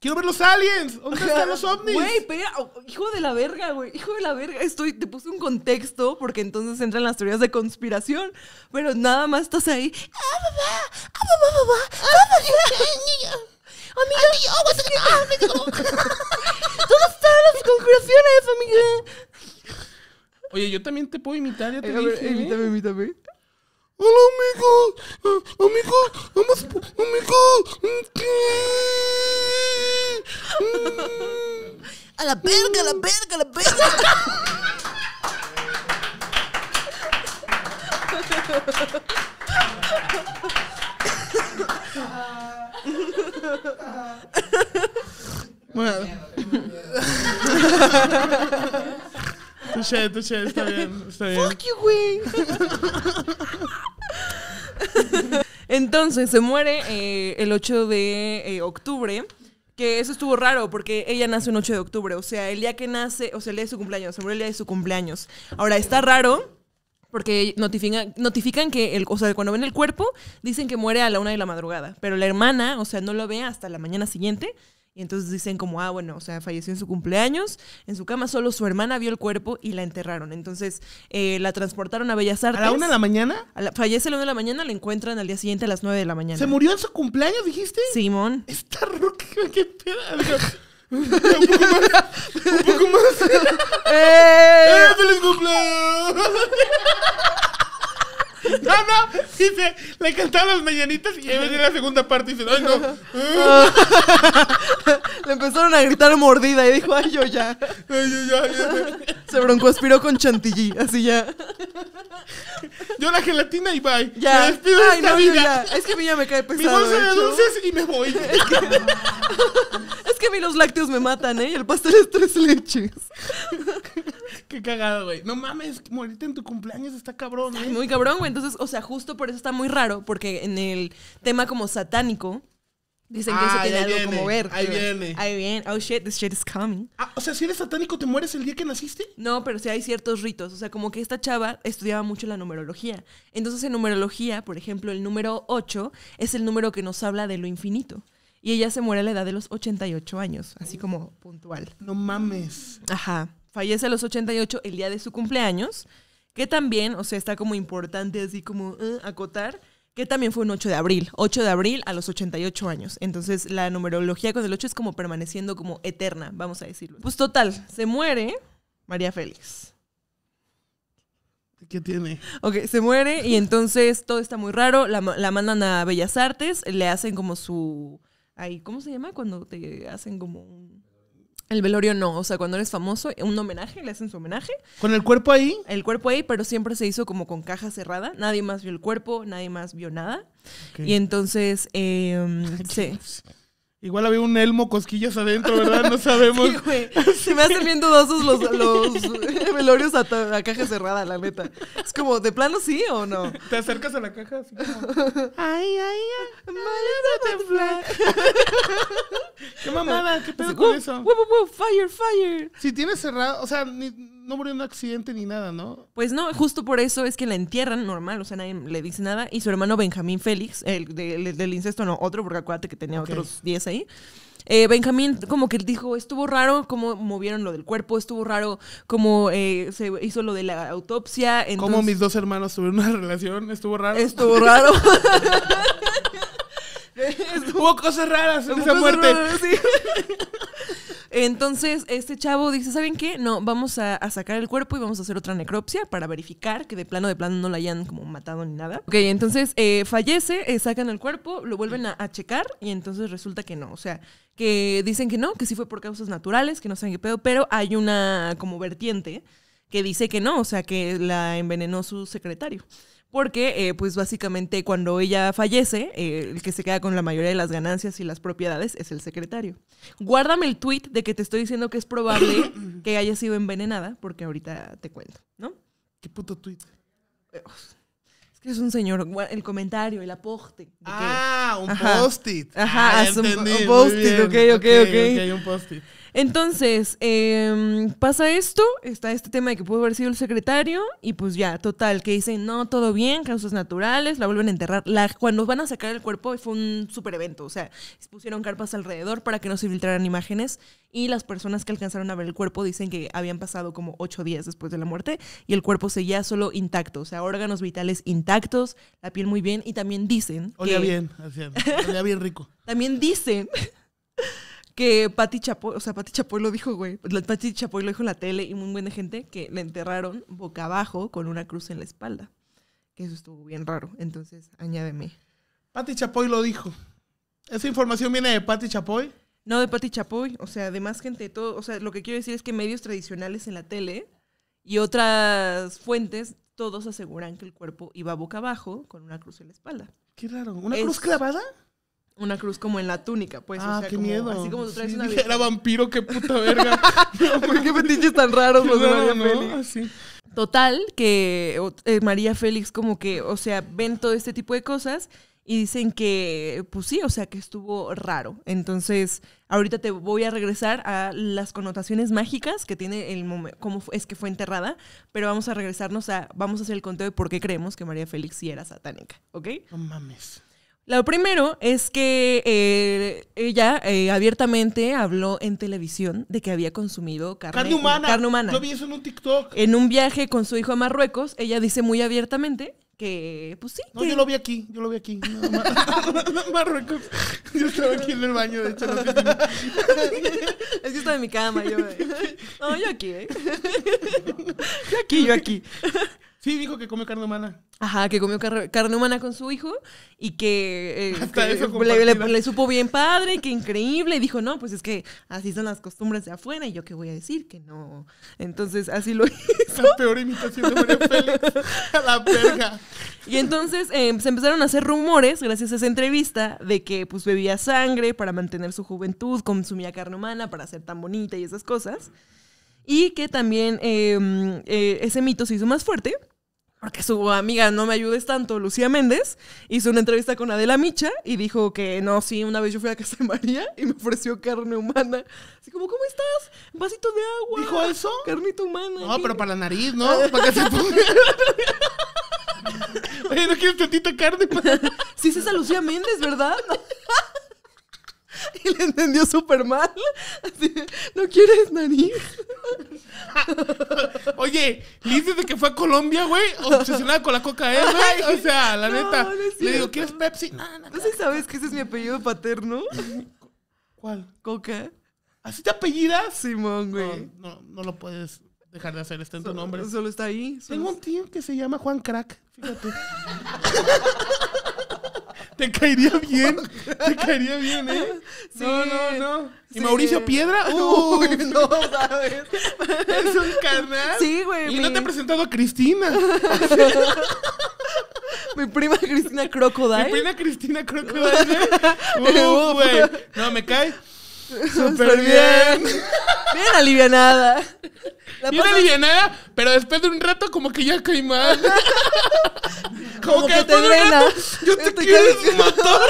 Quiero ver los aliens. ¿Dónde están los ovnis? Güey, hijo de la verga, güey. Hijo de la verga. Estoy, te puse un contexto porque entonces entran las teorías de conspiración. Pero nada más estás ahí. Ah, papá. Ah, papá, papá. Amiga. ¿Dónde están las conspiraciones, amiga? Oye, yo también te puedo imitar, ya te dije. Imítame, imítame. Hola amigos, vamos, amigo. A la verga, a la verga, a la verga. Bueno. tu touché, está bien, está bien. Fuck you, güey. Entonces se muere eh, el 8 de eh, octubre. Que eso estuvo raro porque ella nace un 8 de octubre. O sea, el día que nace, o sea, el día de su cumpleaños. Se muere el día de su cumpleaños. Ahora, está raro porque notifican, notifican que, el, o sea, cuando ven el cuerpo, dicen que muere a la una de la madrugada. Pero la hermana, o sea, no lo ve hasta la mañana siguiente. Y entonces dicen como, ah, bueno, o sea, falleció en su cumpleaños, en su cama solo su hermana vio el cuerpo y la enterraron. Entonces eh, la transportaron a Bellas Artes. ¿A la una de la mañana? fallece a la una de la mañana, la encuentran al día siguiente a las nueve de la mañana. ¿Se murió en su cumpleaños, dijiste? Simón. Está roca, qué peda. un poco más. ¡Eh! ¡Eh! ¡Feliz cumpleaños! No, no, dice, le cantaba las mañanitas y en la segunda parte dice, ay, no. le empezaron a gritar mordida y dijo, ay, yo ya. Ay, yo ya, Se broncoaspiró con chantilly, así ya. Yo la gelatina y bye. Ya. ay, no, Ya. Es que a mí ya me cae pesado. Mi bolsa de dulces y me voy. Es que, a mí los lácteos me matan, ¿eh? el pastel es tres leches. Qué cagado, güey. No mames, morirte en tu cumpleaños está cabrón, ¿eh? Muy cabrón, güey. Entonces, o sea, justo por eso está muy raro, porque en el tema como satánico, Dicen que eso ah, tiene algo como ver. Ahí viene. Ahí viene. Oh shit, this shit is coming. Ah, o sea, si eres satánico, ¿te mueres el día que naciste? No, pero sí hay ciertos ritos. O sea, como que esta chava estudiaba mucho la numerología. Entonces, en numerología, por ejemplo, el número 8 es el número que nos habla de lo infinito. Y ella se muere a la edad de los 88 años, así como puntual. No mames. Ajá. Fallece a los 88 el día de su cumpleaños. Que también, o sea, está como importante así como eh, acotar, que también fue un 8 de abril, 8 de abril a los 88 años. Entonces la numerología con el 8 es como permaneciendo como eterna, vamos a decirlo. Pues total, se muere María Félix. ¿Qué tiene? Ok, se muere y entonces todo está muy raro, la, la mandan a Bellas Artes, le hacen como su... Ahí, ¿Cómo se llama? Cuando te hacen como un... El velorio no, o sea, cuando eres famoso, un homenaje, le hacen su homenaje. ¿Con el cuerpo ahí? El cuerpo ahí, pero siempre se hizo como con caja cerrada. Nadie más vio el cuerpo, nadie más vio nada. Y entonces, eh, Igual había un elmo cosquillas adentro, ¿verdad? No sabemos. Sí, güey. Se me hacen bien dudosos los, los velorios a, caja cerrada, la neta. Es como, ¿de plano sí o no? Te acercas a la caja así como... Ay, ay, ay. qué mamada, qué pedo con eso. Fire, fire. Si tienes cerrado, o sea, ni, no murió en un accidente ni nada, ¿no? Pues no, justo por eso es que la entierran normal, o sea, nadie le dice nada. Y su hermano Benjamín Félix, el, del incesto, no, otro, porque acuérdate que tenía otros 10 ahí. Eh, Benjamín como que dijo, estuvo raro cómo movieron lo del cuerpo, estuvo raro cómo eh, se hizo lo de la autopsia. Entonces, como mis dos hermanos tuvieron una relación, estuvo raro. Estuvo raro. Hubo cosas raras en esa muerte. Entonces, este chavo dice, ¿saben qué? No, vamos a, sacar el cuerpo y vamos a hacer otra necropsia para verificar que de plano, de plano no la hayan como matado ni nada. Ok, entonces eh, fallece, eh, sacan el cuerpo, lo vuelven a, a checar y entonces resulta que no. O sea, que dicen que no, que sí fue por causas naturales, que no saben qué pedo, pero hay una como vertiente que dice que no, o sea, que la envenenó su secretario porque eh, pues básicamente cuando ella fallece, eh, el que se queda con la mayoría de las ganancias y las propiedades es el secretario. Guárdame el tweet de que te estoy diciendo que es probable que haya sido envenenada, porque ahorita te cuento, ¿no? ¿Qué puto tweet? Es que es un señor, el comentario, el aporte. Ah, un post-it. Ajá, ah, post-it, ok, ok, ok. okay, hay un post entonces, em, pasa esto, está este tema de que pudo haber sido el secretario y pues ya, total, que dicen, no, todo bien, causas naturales, la vuelven a enterrar. La, cuando van a sacar el cuerpo fue un super evento, o sea, pusieron carpas alrededor para que no se filtraran imágenes y las personas que alcanzaron a ver el cuerpo dicen que habían pasado como ocho días después de la muerte y el cuerpo seguía solo intacto, o sea, órganos vitales intactos, la piel muy bien y también dicen... Olía bien, olía bien rico. también dicen que Pati Chapoy, o sea, Pati Chapoy lo dijo, güey. Pati Chapoy lo dijo en la tele y muy buena gente que le enterraron boca abajo con una cruz en la espalda. Que eso estuvo bien raro. Entonces, añádeme. Pati Chapoy lo dijo. ¿Esa información viene de Pati Chapoy? No, de Pati Chapoy. O sea, además gente. Todo, o sea, lo que quiero decir es que medios tradicionales en la tele y otras fuentes, todos aseguran que el cuerpo iba boca abajo con una cruz en la espalda. Qué raro. ¿Una cruz clavada? una cruz como en la túnica, pues. Ah, qué miedo. Así como una. era vampiro, qué puta verga. qué fetiches tan raros ah, Total, que eh, María Félix, como que, o sea, ven todo este tipo de cosas y dicen que, pues sí, o sea, que estuvo raro. Entonces, ahorita te voy a regresar a las connotaciones mágicas que tiene el momento, cómo es que fue enterrada, pero vamos a regresarnos a, vamos a hacer el conteo de por qué creemos que María Félix sí era satánica, ¿ok? No mames. Lo primero es que eh, ella eh, abiertamente habló en televisión de que había consumido carne, humana. carne humana. Yo vi eso en un TikTok. En un viaje con su hijo a Marruecos, ella dice muy abiertamente que, pues sí. No, yo lo vi aquí, yo lo vi aquí. Marruecos. Yo estaba aquí en el baño, de hecho. No es que estaba en mi cama, yo. Eh. No, yo aquí, ¿eh? Yo aquí, yo aquí. Sí, dijo que comió carne humana. Ajá, que comió carne humana con su hijo y que, eh, le, le, supo bien padre, que increíble. Y dijo, no, pues es que así son las costumbres de afuera y yo qué voy a decir, que no. Entonces, así lo hizo. La peor imitación de María Félix a la verga. Y entonces eh, se empezaron a hacer rumores, gracias a esa entrevista, de que pues bebía sangre para mantener su juventud, consumía carne humana para ser tan bonita y esas cosas. Y que también em, eh, ese mito se hizo más fuerte porque su amiga No me ayudes tanto, Lucía Méndez, hizo una entrevista con Adela Micha y dijo que no, sí, una vez yo fui a casa de María y me ofreció carne humana. Así como, ¿cómo estás? vasito de agua. ¿Dijo eso? Carnita humana. No, pero para la nariz, ¿no? Para que se Oye, ¿no quieres tantita carne? sí, es esa Lucía Méndez, ¿verdad? y le entendió súper mal. ¿no quieres nariz? Oye, Liz de que fue a Colombia, güey, obsesionada con la coca, ¿eh, güey? O sea, la neta. le digo, ¿quieres Pepsi? No, no, sé si sabes que ese es mi apellido paterno? ¿Cuál? Coca. ¿Así te apellidas? Simón, güey. No, no, lo puedes dejar de hacer, está en tu nombre. Solo está ahí. Tengo un tío que se llama Juan Crack, fíjate. Te caería bien. Te caería bien, ¿eh? no, no, no. ¿Y Mauricio Piedra? Uy, no, ¿sabes? Es un carnal. Sí, güey. Y no te he presentado a Cristina. mi prima Cristina Crocodile. Mi prima Cristina Crocodile. Uy, güey. No, me cae. Súper bien. Bien alivianada. La bien alivianada, pero después de un rato como que ya caí mal. como, que, que te Rato, yo te, quiero quiero matar.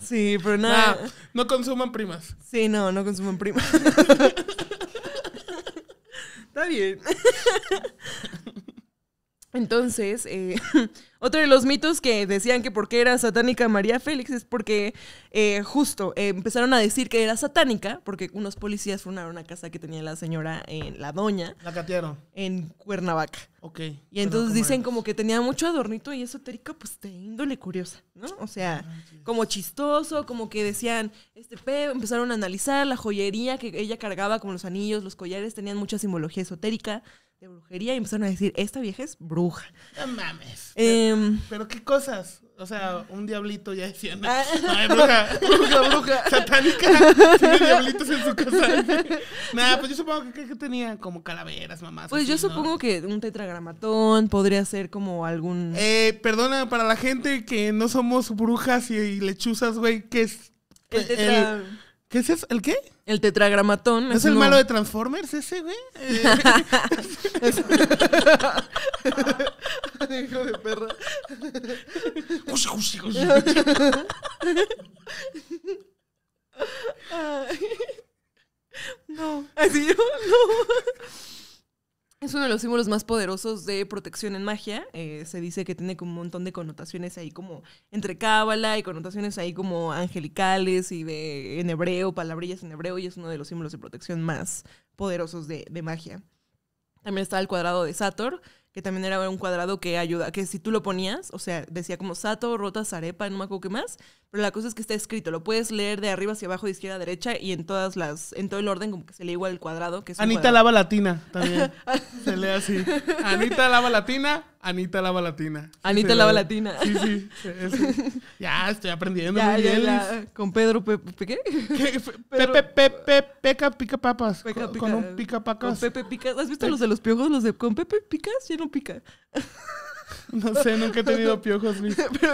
Sí, pero nada. no consuman primas. Sí, no, no consuman primas. Está bien. Entonces, eh, otro de los mitos que decían que porque era satánica María Félix es porque eh, justo eh, empezaron a decir que era satánica porque unos policías fueron a una casa que tenía la señora, en eh, la doña. La catearon. En Cuernavaca. Ok. Y entonces dicen como que tenía mucho adornito y esotérica, pues de índole curiosa, ¿no? O sea, ah, como chistoso, como que decían, este pedo, empezaron a analizar la joyería que ella cargaba, como los anillos, los collares, tenían mucha simbología esotérica de brujería y empezaron a decir, esta vieja es bruja. No mames. Em, pero, qué cosas. O sea, un diablito ya decía, ah. Ay, bruja, bruja, bruja, satánica, tiene diablitos en su casa. Nada, pues yo supongo que, tenía como calaveras, mamás. Pues yo supongo que un tetragramatón podría ser como algún... Eh, perdona, para la gente que no somos brujas y, lechuzas, güey, ¿qué es? Eh, el ¿Qué es eso? ¿El qué? El tetragramatón. es, el malo de Transformers ese, güey? Hijo de perra. no. Así yo, no. Es uno de los símbolos más poderosos de protección en magia. Eh, se dice que tiene como un montón de connotaciones ahí como entre cábala y connotaciones ahí como angelicales y en hebreo, palabrillas en hebreo, y es uno de los símbolos de protección más poderosos de, de magia. También está el cuadrado de Sator, que también era un cuadrado que ayuda, que si tú lo ponías, o sea, decía como Sator, Rota, Zarepa, no me acuerdo qué más, pero la cosa es que está escrito, lo puedes leer de arriba hacia abajo, de izquierda a derecha y en todas las, en todo el orden como que se lee igual el cuadrado. Que Anita Lava Latina también, se lee así. Anita Lava Latina, Anita Lava Latina. Anita Lava Latina. Sí, sí, ya estoy aprendiendo Con Pedro Pepe, ¿qué? Pepe, Pepe, Peca Pica Papas, con, un Pica papas Con Pepe Picas, ¿has visto los de los piojos, los de con Pepe Picas? Ya no pica. No sé, nunca he tenido piojos, Pero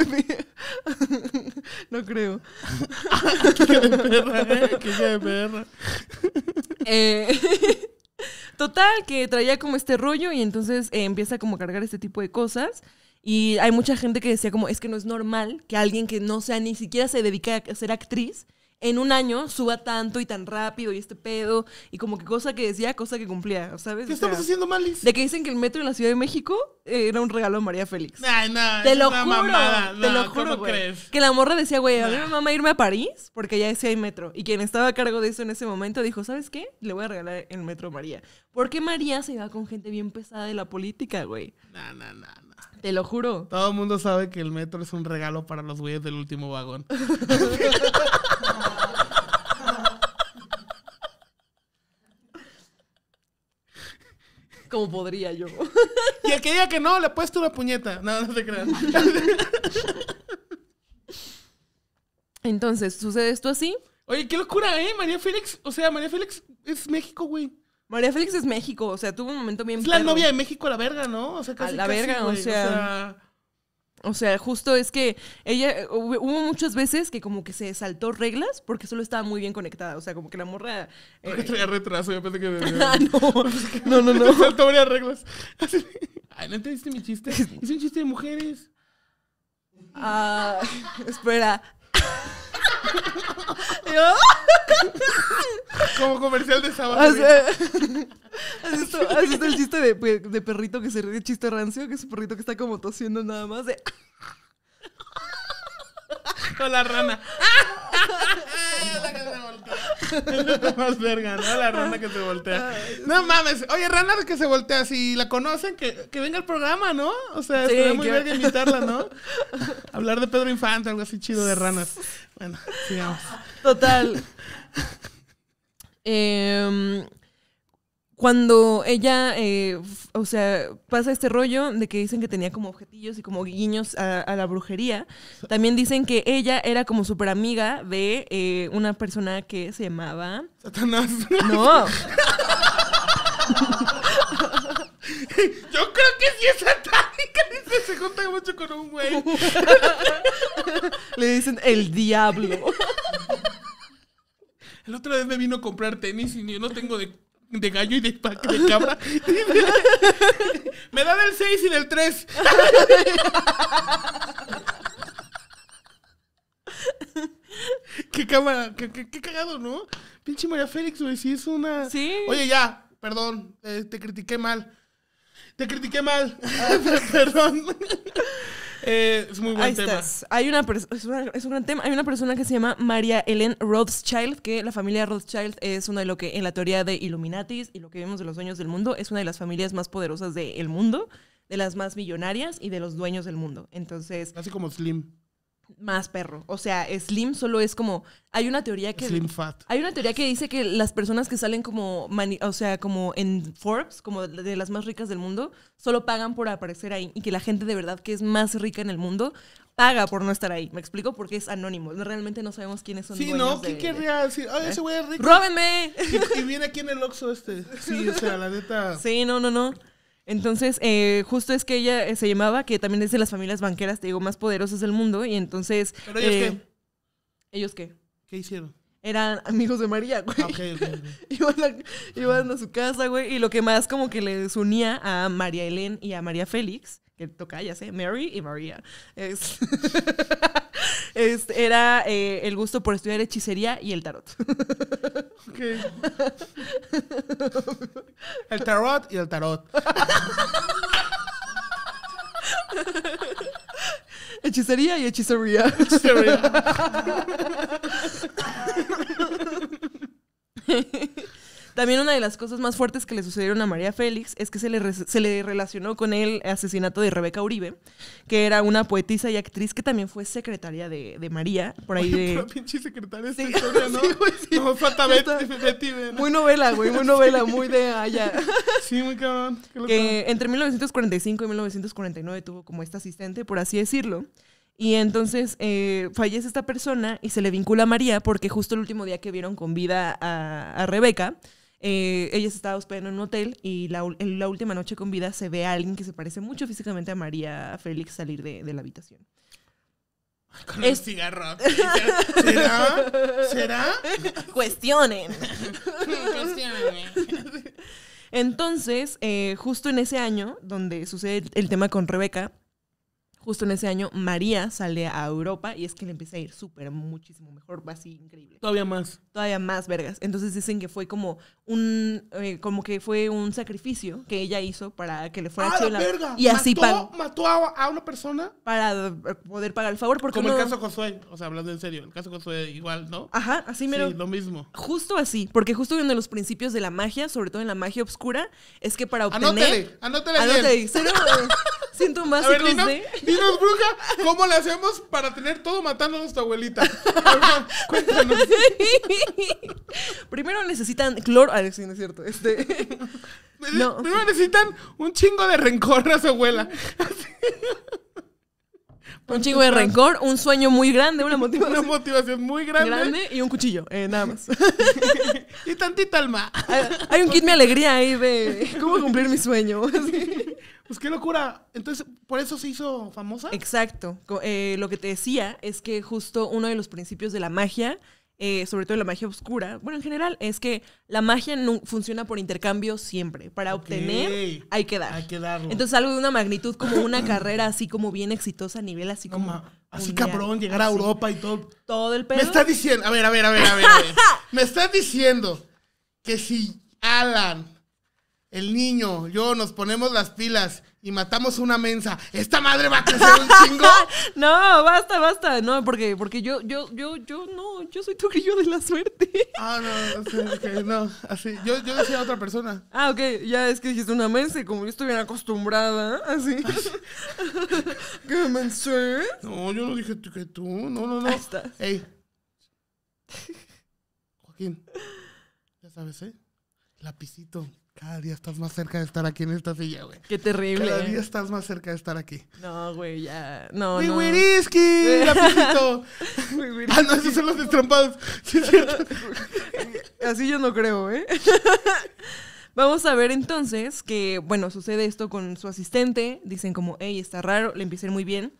No creo. Qué de Qué de perra. Eh, eh, total, que traía como este rollo y entonces eh, empieza como a cargar este tipo de cosas. Y hay mucha gente que decía como, es que no es normal que alguien que no sea, ni siquiera se dedique a ser actriz, en un año suba tanto y tan rápido y este pedo. Y como que cosa que decía, cosa que cumplía, ¿sabes? ¿Qué estamos haciendo mal, De que dicen que el metro en la Ciudad de México eh, era un regalo a María Félix. te lo juro, te lo juro, Que la morra decía, güey, a mí me mamá irme a París porque ya decía hay metro. Y quien estaba a cargo de eso en ese momento dijo, ¿sabes qué? Le voy a regalar el metro a María. ¿Por qué María se va con gente bien pesada de la política, güey. No, no, no Te lo juro. Todo el mundo sabe que el metro es un regalo para los güeyes del último vagón. Como podría yo. Y el que diga que no, le puesto una puñeta. No, no te creas. Entonces, ¿sucede esto así? Oye, qué locura, ¿eh? María Félix, o sea, María Félix es México, güey. María Félix es México, o sea, tuvo un momento bien. Es la novia de México, la verga, ¿no? O sea, casi. A la verga, O sea o sea, justo es que ella, hubo muchas veces que como que se saltó reglas porque solo estaba muy bien conectada. O sea, como que la morra... Eh... retraso, yo pensé que... Ah, no, no, no, no. saltó varias reglas. Ay, ¿no entendiste mi chiste? Es un chiste de mujeres. Ah, espera. Ah". Como comercial de sábado. ¿Has visto, el chiste pues, de, perrito que se ríe, chiste rancio? Que es un perrito que está como tosiendo nada más. De... Con la rana. la que se voltea. más verga, ¿no? La rana que se voltea. No mames. Oye, rana que se voltea, si la conocen, que, que venga al programa, ¿no? O sea, sí, muy verga invitarla, ¿no? Hablar de Pedro Infante, algo así chido de ranas. Bueno, sigamos. Total. eh, cuando ella, eh, o sea, pasa este rollo de que dicen que tenía como objetillos y como guiños a, la brujería, también dicen que ella era como súper amiga de eh, una persona que se llamaba... Satanás. No. Yo creo que sí es satánica. Dice, se junta mucho con un güey. Le dicen el diablo. El otra vez me vino a comprar tenis y yo no tengo de de gallo y de, de cabra. Me da del 6 y del 3. qué cámara, qué, cagado, ¿no? Pinche María Félix, güey, sí es una. Sí. Oye, ya, perdón, eh, te critiqué mal. Te critiqué mal. perdón. Eh, es muy buen tema. Hay una es, una, es un gran tema. Hay una persona que se llama María Ellen Rothschild, que la familia Rothschild es una de lo que en la teoría de Illuminatis y lo que vemos de los dueños del mundo es una de las familias más poderosas del mundo, de las más millonarias y de los dueños del mundo. Entonces. casi como Slim más perro. O sea, slim solo es como. Hay una teoría que. Slim Hay una teoría que dice que las personas que salen como. o sea, como en Forbes, como de las más ricas del mundo, solo pagan por aparecer ahí. Y que la gente de verdad que es más rica en el mundo paga por no estar ahí. ¿Me explico? Porque es anónimo. Realmente no sabemos quiénes son. Sí, ¿no? ¿Quién querría decir? ¡Ay, ¿Eh? ese güey es rico! ¡Róbenme! Y, y, viene aquí en el Oxxo este. Sí, o sea, la neta. Sí, no, no, no. Entonces, eh, justo es que ella eh, se llamaba, que también es de las familias banqueras, te digo, más poderosas del mundo, y entonces... ¿Pero ellos eh, qué? ¿Ellos qué? ¿Qué hicieron? Eran amigos de María, güey. Ah, iban, a, iban, a, su casa, güey, y lo que más como que les unía a María Elena y a María Félix, que toca, ya sé, Mary y María, es... era eh, el gusto por estudiar hechicería y el tarot. El tarot y el tarot. Hechicería y hechicería. Hechicería. También una de las cosas más fuertes que le sucedieron a María Félix es que se le, se le relacionó con el asesinato de Rebeca Uribe, que era una poetisa y actriz que también fue secretaria de, María, por ahí de... Pero pinche secretaria ¿no? Betty, Muy novela, güey, muy novela, muy de allá. Sí, muy cabrón. entre 1945 y 1949 tuvo como esta asistente, por así decirlo. Y entonces eh, fallece esta persona y se le vincula a María porque justo el último día que vieron con vida a Rebeca, eh, ella se estaba hospedando en un hotel y la, en la última noche con vida se ve a alguien que se parece mucho físicamente a María Félix salir de, la habitación. Con cigarro. ¿Será? ¿Será? Cuestionen. Cuestionen. Entonces, eh, justo en ese año, donde sucede el tema con Rebeca, justo en ese año María sale a Europa y es que le empieza a ir súper muchísimo mejor, va así increíble. Todavía más. Todavía más vergas. Entonces dicen que fue como un eh, como que fue un sacrificio que ella hizo para que le fuera ¡Ah, la verga! y así mató, mató a, una persona para poder pagar el favor porque como el caso Josué, o sea, hablando en serio, el caso Josué igual, ¿no? Ajá, así lo... Sí, lo mismo. Justo así, porque justo uno de los principios de la magia, sobre todo en la magia oscura, es que para obtener Anótale, más anótale ¿cómo le hacemos para tener todo matando a nuestra abuelita? cuéntanos. Primero necesitan cloro. sí, no es cierto. Este. Primero necesitan un chingo de rencor a su abuela. Un chingo de rencor, un sueño muy grande, una motivación. muy grande. Grande y un cuchillo, eh, nada más. y tantita alma. Hay, un kit mi alegría ahí de cómo cumplir mi sueño. Pues qué locura. Entonces, ¿por eso se hizo famosa? Exacto. Eh, lo que te decía es que justo uno de los principios de la magia, eh, sobre todo de la magia oscura, bueno, en general, es que la magia no funciona por intercambio siempre. Para obtener, hay que dar. Hay que darlo. Entonces, algo de una magnitud como una carrera así como bien exitosa a nivel así como... así cabrón, llegar a Europa y todo. Todo el pedo. Me está diciendo... A ver, a ver, a ver, a ver. a ver. Me está diciendo que si Alan el niño, yo nos ponemos las pilas y matamos una mensa, esta madre va a crecer un chingo. no, basta, basta. No, porque, porque yo, yo, yo, yo, no, yo soy tu grillo de la suerte. ah, no, no, así. Yo, yo decía a otra persona. Ah, ok, ya es que dijiste una mensa y como yo estoy bien acostumbrada, así. ¿Qué mensa? No, yo no dije que tú, no, no, no. Basta. Ey. Joaquín, ya sabes, ¿eh? Lapicito. Cada día estás más cerca de estar aquí en esta silla, güey. Qué terrible. Cada eh. día estás más cerca de estar aquí. No, güey, ya. No, ¡Mi no. ah, no, esos son los destrampados. Así yo no creo, ¿eh? Vamos a ver entonces que, bueno, sucede esto con su asistente. Dicen como, hey, está raro, le empecé muy bien.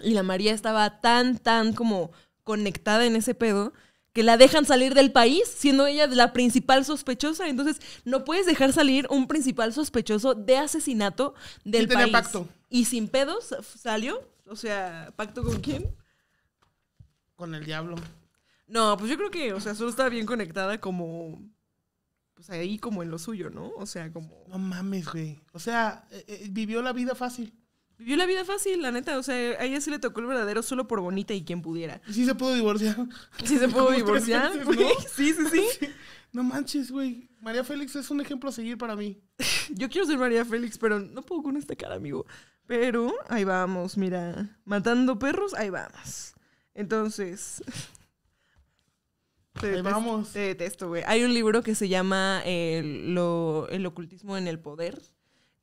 Y la María estaba tan, tan como conectada en ese pedo que la dejan salir del país, siendo ella la principal sospechosa. Entonces, no puedes dejar salir un principal sospechoso de asesinato del país. Y sin pedos salió. O sea, ¿pacto con quién? Con el diablo. No, pues yo creo que, o sea, solo estaba bien conectada como. Pues ahí como en lo suyo, ¿no? O sea, como. No mames, güey. O sea, eh, eh, vivió la vida fácil. Vivió la vida fácil, la neta. O sea, a ella sí le tocó el verdadero solo por bonita y quien pudiera. Sí se pudo divorciar. Sí se pudo divorciar, Sí, sí, sí. No manches, güey. María Félix es un ejemplo a seguir para mí. Yo quiero ser María Félix, pero no puedo con esta cara, amigo. Pero ahí vamos, mira. Matando perros, ahí vamos. Entonces. Te ahí vamos. Te detesto, güey. Hay un libro que se llama eh, El ocultismo en el poder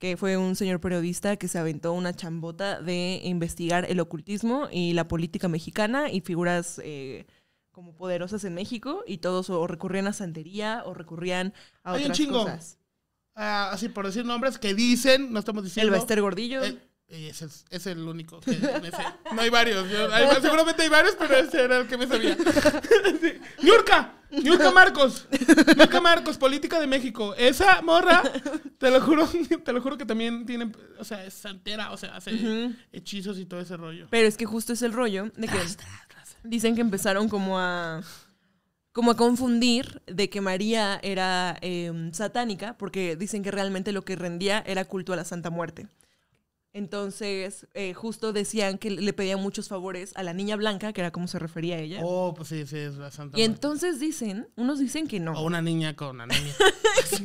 que fue un señor periodista que se aventó una chambota de investigar el ocultismo y la política mexicana y figuras eh, como poderosas en México y todos o recurrían a santería o recurrían a otras un chingo. cosas. Ah, así por decir nombres que dicen, no estamos diciendo. El Bester Gordillo es, es, el único. Que, No hay varios. seguramente hay varios, pero ese era el que me sabía. ¡Yurka! Marcos! ¡Yurka Marcos, política de México! Esa morra, te lo juro, te lo juro que también tiene. O sea, es santera, o sea, hace hechizos y todo ese rollo. Pero es que justo es el rollo de que dicen que empezaron como a como a confundir de que María era em, satánica, porque dicen que realmente lo que rendía era culto a la Santa Muerte. Entonces, eh, justo decían que le pedían muchos favores a la niña blanca, que era como se refería a ella. Oh, pues sí, sí, es bastante. Y entonces dicen, unos dicen que no. O una niña con una niña.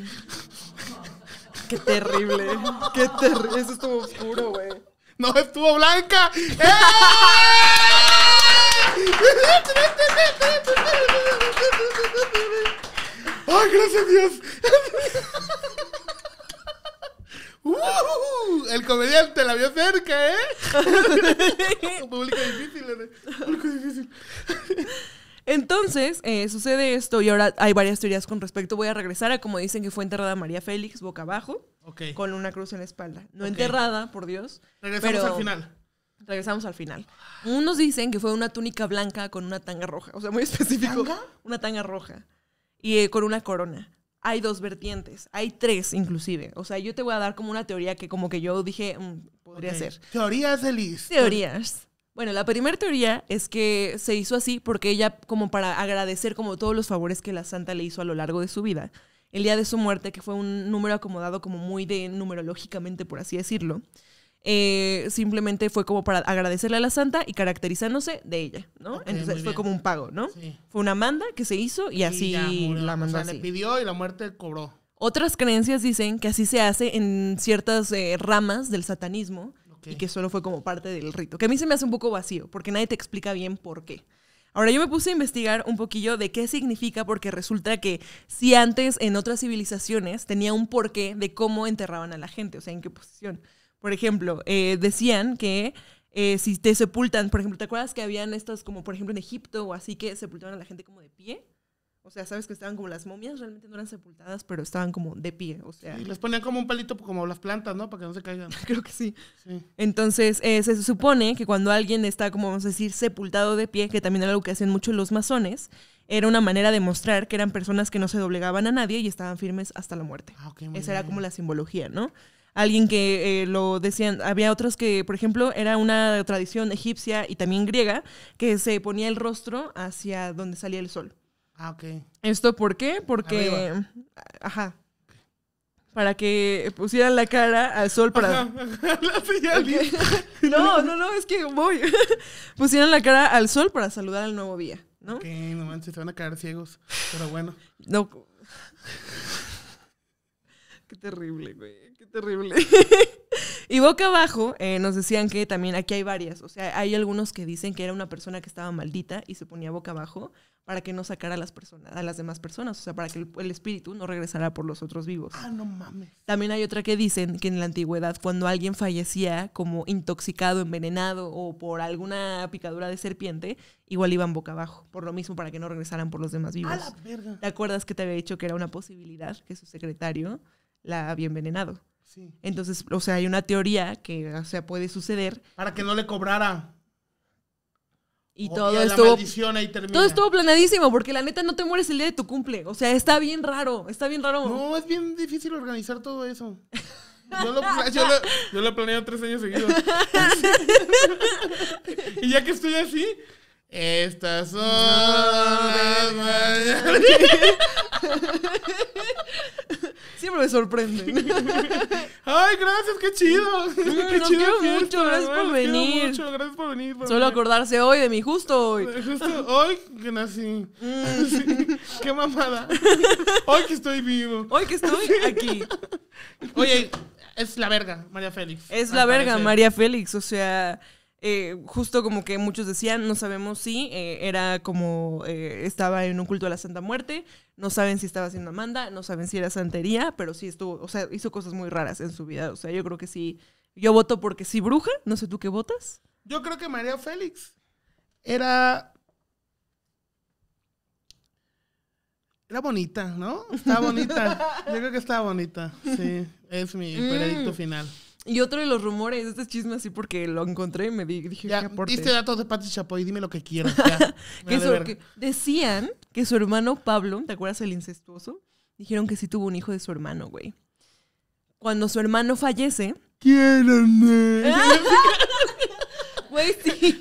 Qué terrible. Qué terrible. Eso estuvo oscuro, güey. No, estuvo blanca. ¡Ay, gracias a Dios! Uh, el comediante la vio cerca, ¿eh? público difícil, Público difícil. Entonces, eh, sucede esto y ahora hay varias teorías con respecto. Voy a regresar a como dicen que fue enterrada María Félix boca abajo, con una cruz en la espalda. No enterrada, por Dios. Regresamos al final. Regresamos al final. Unos dicen que fue una túnica blanca con una tanga roja, o sea, muy específico. Una tanga roja y eh, con una corona hay dos vertientes, hay tres inclusive. O sea, yo te voy a dar como una teoría que como que yo dije, mm, podría ser. Teorías, Liz. Teorías. Bueno, la primera teoría es que se hizo así porque ella, como para agradecer como todos los favores que la santa le hizo a lo largo de su vida, el día de su muerte, que fue un número acomodado como muy de numerológicamente, por así decirlo, eh, simplemente fue como para agradecerle a la santa y caracterizándose de ella, ¿no? Entonces fue como un pago, ¿no? Fue una manda que se hizo y, así la mandó. le pidió y la muerte cobró. Otras creencias dicen que así se hace en ciertas eh, ramas del satanismo y que solo fue como parte del rito. Que a mí se me hace un poco vacío porque nadie te explica bien por qué. Ahora yo me puse a investigar un poquillo de qué significa porque resulta que si antes en otras civilizaciones tenía un porqué de cómo enterraban a la gente, o sea, en qué posición. Por ejemplo, eh, decían que eh, si te sepultan, por ejemplo, ¿te acuerdas que habían estos como, por ejemplo, en Egipto o así que sepultaban a la gente como de pie? O sea, sabes que estaban como las momias, realmente no eran sepultadas, pero estaban como de pie, o sea. Y les ponían como un palito como las plantas, ¿no? Para que no se caigan. Creo que sí. Entonces, eh, se supone que cuando alguien está, como vamos a decir, sepultado de pie, que también era algo que hacían mucho los masones, era una manera de mostrar que eran personas que no se doblegaban a nadie y estaban firmes hasta la muerte. Ah, Esa era como la simbología, ¿no? alguien que eh, lo decían, había otros que, por ejemplo, era una tradición egipcia y también griega, que se ponía el rostro hacia donde salía el sol. Ah, ok. ¿Esto por qué? Porque, ajá, para que pusieran la cara al sol para... saludar la no, no, no, es que voy. pusieran la cara al sol para saludar al nuevo día, ¿no? Que no manches, se van a quedar ciegos, pero bueno. No. Qué terrible, güey. Qué terrible. y boca abajo eh, nos decían que también aquí hay varias. O sea, hay algunos que dicen que era una persona que estaba maldita y se ponía boca abajo para que no sacara a las personas, a las demás personas, o sea, para que el, espíritu no regresara por los otros vivos. Ah, no mames. También hay otra que dicen que en la antigüedad, cuando alguien fallecía como intoxicado, envenenado o por alguna picadura de serpiente, igual iban boca abajo, por lo mismo para que no regresaran por los demás vivos. A la verga. ¿Te acuerdas que te había dicho que era una posibilidad que su secretario la había envenenado. Entonces, o sea, hay una teoría que, o sea, puede suceder. Para que no le cobrara. Y todo esto estuvo. todo estuvo planadísimo, porque la neta no te mueres el día de tu cumple. O sea, está bien raro, está bien raro. No, es bien difícil organizar todo eso. Yo lo, planeo tres años seguidos. y ya que estoy así, estas son me sorprende Ay, gracias, qué chido. Me mm, qué chido quiero mucho, gracias por venir. Mucho, gracias por venir. Solo acordarse hoy de mi justo hoy. Justo hoy que nací. Mm. Qué mamada. Hoy que estoy vivo. Hoy que estoy aquí. Oye, es la verga, María Félix. Es la verga, María Félix. O sea, eh, justo como que muchos decían, no sabemos si eh, era como eh, estaba en un culto a la Santa Muerte, no saben si estaba haciendo Amanda, no saben si era santería, pero sí estuvo, o sea, hizo cosas muy raras en su vida. O sea, yo creo que sí, yo voto porque sí bruja, no sé tú qué votas. Yo creo que María Félix era... Era bonita, ¿no? Estaba bonita. Yo creo que estaba bonita. Sí, es mi mm. final. Y otro de los rumores, este chisme así porque lo encontré y me dije, ya, ¿qué diste datos de Pati Chapoy, dime lo que quieras. decían que su hermano Pablo, ¿te acuerdas el incestuoso? Dijeron que sí tuvo un hijo de su hermano, güey. Cuando su hermano fallece... ¡Quiéranme!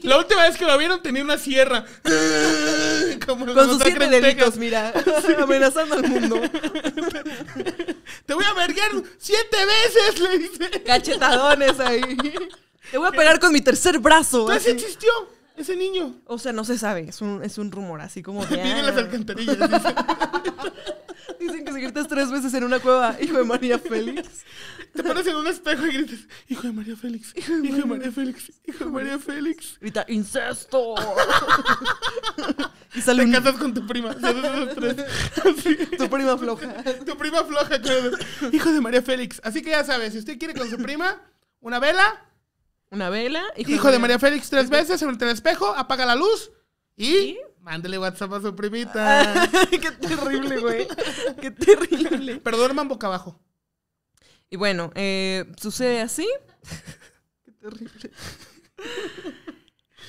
La última vez que lo vieron tenía una sierra. Con sus siete deditos, mira. Amenazando al mundo. Te voy a verguer siete veces, le dice. Cachetadones ahí. Te voy a pegar con mi tercer brazo. Entonces pues existió. Ese niño. O sea, no se sabe. Es un, es un rumor así como. Te Vive las ah". alcantarillas. Dicen. que si gritas tres veces en una cueva, hijo de María Félix. Te pones en un espejo y gritas, hijo de María Félix, hijo de, María, Félix, hijo de María Félix. Grita, incesto. y sale Te casas con tu prima. tu prima floja. Tu prima floja, Hijo de María Félix. Así que ya sabes, si usted quiere con su prima, una vela una vela. Hijo, de, María Félix tres veces, en el espejo, apaga la luz y... Mándale WhatsApp a su primita. Qué terrible, güey. Qué terrible. Pero duerman boca abajo. Y bueno, eh, sucede así. Qué terrible.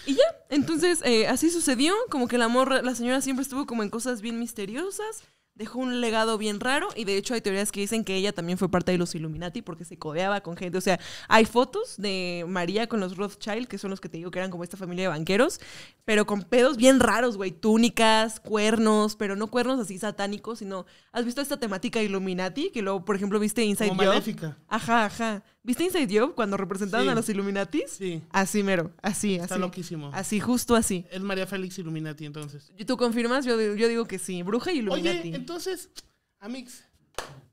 Y ya, entonces eh, así sucedió, como que el amor, la señora siempre estuvo como en cosas bien misteriosas dejó un legado bien raro y de hecho hay teorías que dicen que ella también fue parte de los Illuminati porque se codeaba con gente, o sea, hay fotos de María con los Rothschild, que son los que te digo que eran como esta familia de banqueros, pero con pedos bien raros, güey, túnicas, cuernos, pero no cuernos así satánicos, sino ¿has visto esta temática Illuminati que luego, por ejemplo, viste Inside como Ajá, ajá. ¿Viste Inside Job cuando representaban a los Illuminatis? Sí. Así mero, así, así. Está loquísimo. Así, justo así. Es María Félix Illuminati, entonces. ¿Y tú confirmas? Yo, digo que sí, bruja y Illuminati. Oye, entonces, Amix,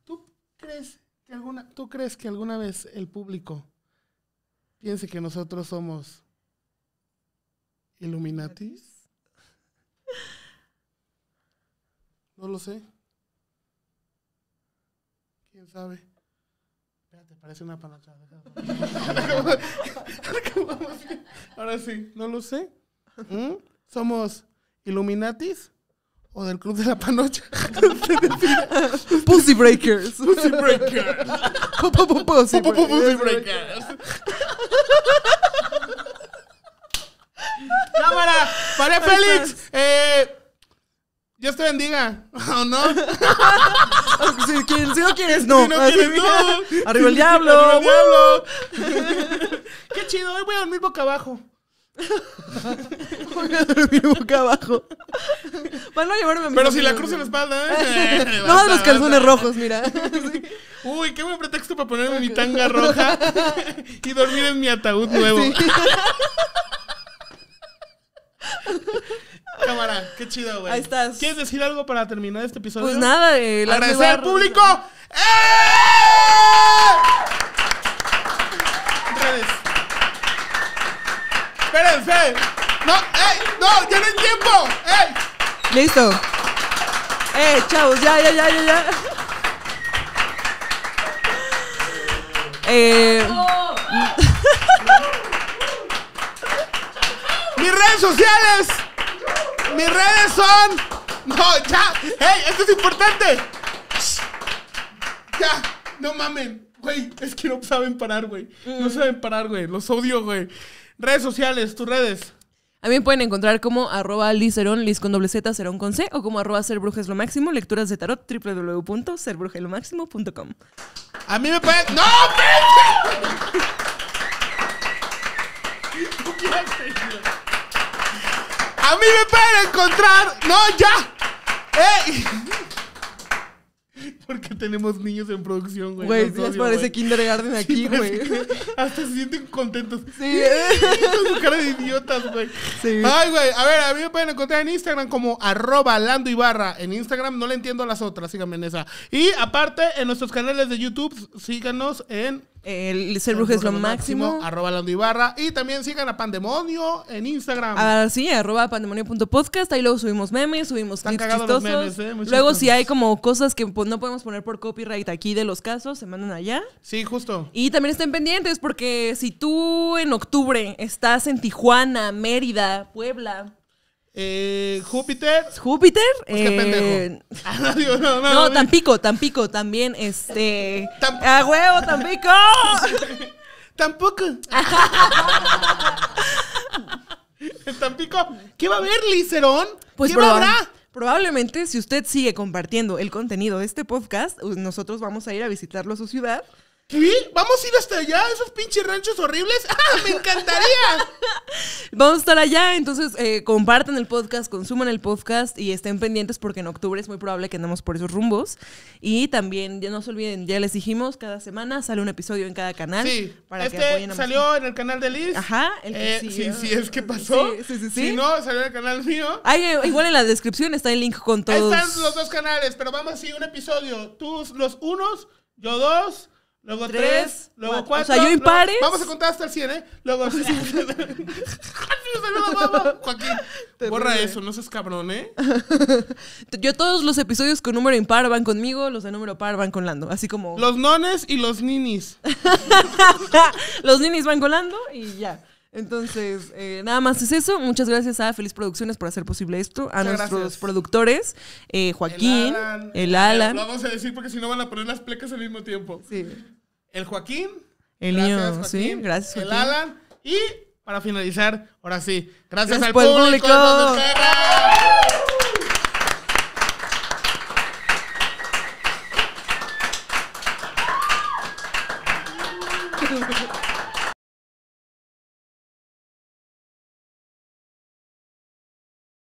¿tú crees que alguna, ¿tú crees que alguna vez el público piense que nosotros somos Illuminatis? No lo sé. ¿Quién sabe? Parece una panocha. Ahora sí, no lo sé. ¿Mm? ¿Somos Illuminatis o del Club de la Panocha? Pussy Breakers. Pussy Breakers. Pussy Breakers. Cámara, María Félix te bendiga. ¿O no? si, no quieres, no. no quieres, Arriba el diablo. Arriba el diablo. Qué chido, hoy eh, voy a dormir boca abajo. Voy a dormir boca abajo. Van a llevarme Pero si la cruz en la espalda. Eh. no, los calzones rojos, mira. Uy, qué buen pretexto para ponerme mi tanga roja y dormir en mi ataúd nuevo. Sí. Cámara, qué chido, güey. Ahí estás. ¿Quieres decir algo para terminar este episodio? Pues nada, eh, agradecer al público. ¡Eh! Redes. Espérense. No, ey, no, ya no hay tiempo. Ey. Listo. Eh, chavos, ya, ya, ya, ya, ya. Eh, Mis redes sociales. Mis redes son. No, ya. ¡Ey! ¡Esto es importante! Ya, no mamen. Güey, es que no saben parar, güey. No mm. saben parar, güey. Los odio, güey. Redes sociales, tus redes. A mí me pueden encontrar como arroba liserón, con doble z, cerón con c, o como arroba ser lo máximo, lecturas de tarot, www.serbrujelomáximo.com. A mí me pueden... ¡No, A mí me pueden encontrar. No, ya. Eh. Porque tenemos niños en producción, güey. Güey, les parece kindergarten aquí, güey. hasta se sienten contentos. Sí. Con su cara de idiotas, güey. Sí. Ay, güey. A ver, a mí me pueden encontrar en Instagram como arroba Lando En Instagram no le entiendo las otras, síganme en esa. Y aparte, en nuestros canales de YouTube, síganos en el ser brujo es lo máximo. Arroba Lando Y también sigan a Pandemonio en Instagram. Ah, sí, arroba pandemonio.podcast. Ahí luego subimos memes, subimos Están clips chistosos. Eh, luego si hay como cosas que pues, no podemos poner por copyright aquí de los casos, se mandan allá. Sí, justo. Y también estén pendientes porque si tú en octubre estás en Tijuana, Mérida, Puebla, eh, Júpiter. Júpiter. pendejo. no, Tampico, Tampico también. Este. ¡A huevo, Tampico! Tampoco. Tampico? ¿Qué va a haber, Licerón? Pues, ¿Qué va a habrá? Probablemente si usted sigue compartiendo el contenido de este podcast, nosotros vamos a ir a visitarlo a su ciudad ¿Sí? ¿Vamos a ir hasta allá? ¿Esos pinches ranchos horribles? ¡Ah, me encantaría! Vamos a estar allá, entonces eh, compartan el podcast, consuman el podcast y estén pendientes porque en octubre es muy probable que andemos por esos rumbos. Y también, ya no se olviden, ya les dijimos, cada semana sale un episodio en cada canal. Sí, para este que salió en el canal de Liz. Ajá, el eh, sí, sí, es que pasó. Sí, sí, sí, Si no, salió en el canal mío. Eh, igual en la descripción está el link con todos. Ahí están los dos canales, pero vamos a un episodio. Tú los unos, yo dos Luego tres, luego cuatro. O sea, yo impares. vamos a contar hasta el 100, ¿eh? Luego. Joaquín. borra eso, no seas cabrón, ¿eh? yo todos los episodios con número impar van conmigo, los de número par van con Lando. Así como. Los nones y los ninis. los ninis van con Lando y ya. Entonces, eh, nada más es eso. Muchas gracias a Feliz Producciones por hacer posible esto. A nuestros productores, eh, Joaquín, el Alan. Lo vamos a decir porque si no van a poner las plecas al mismo tiempo. Sí. El Joaquín. El gracias, sí. Gracias, Joaquín. El Alan. Y para finalizar, ahora sí, gracias, al público. público.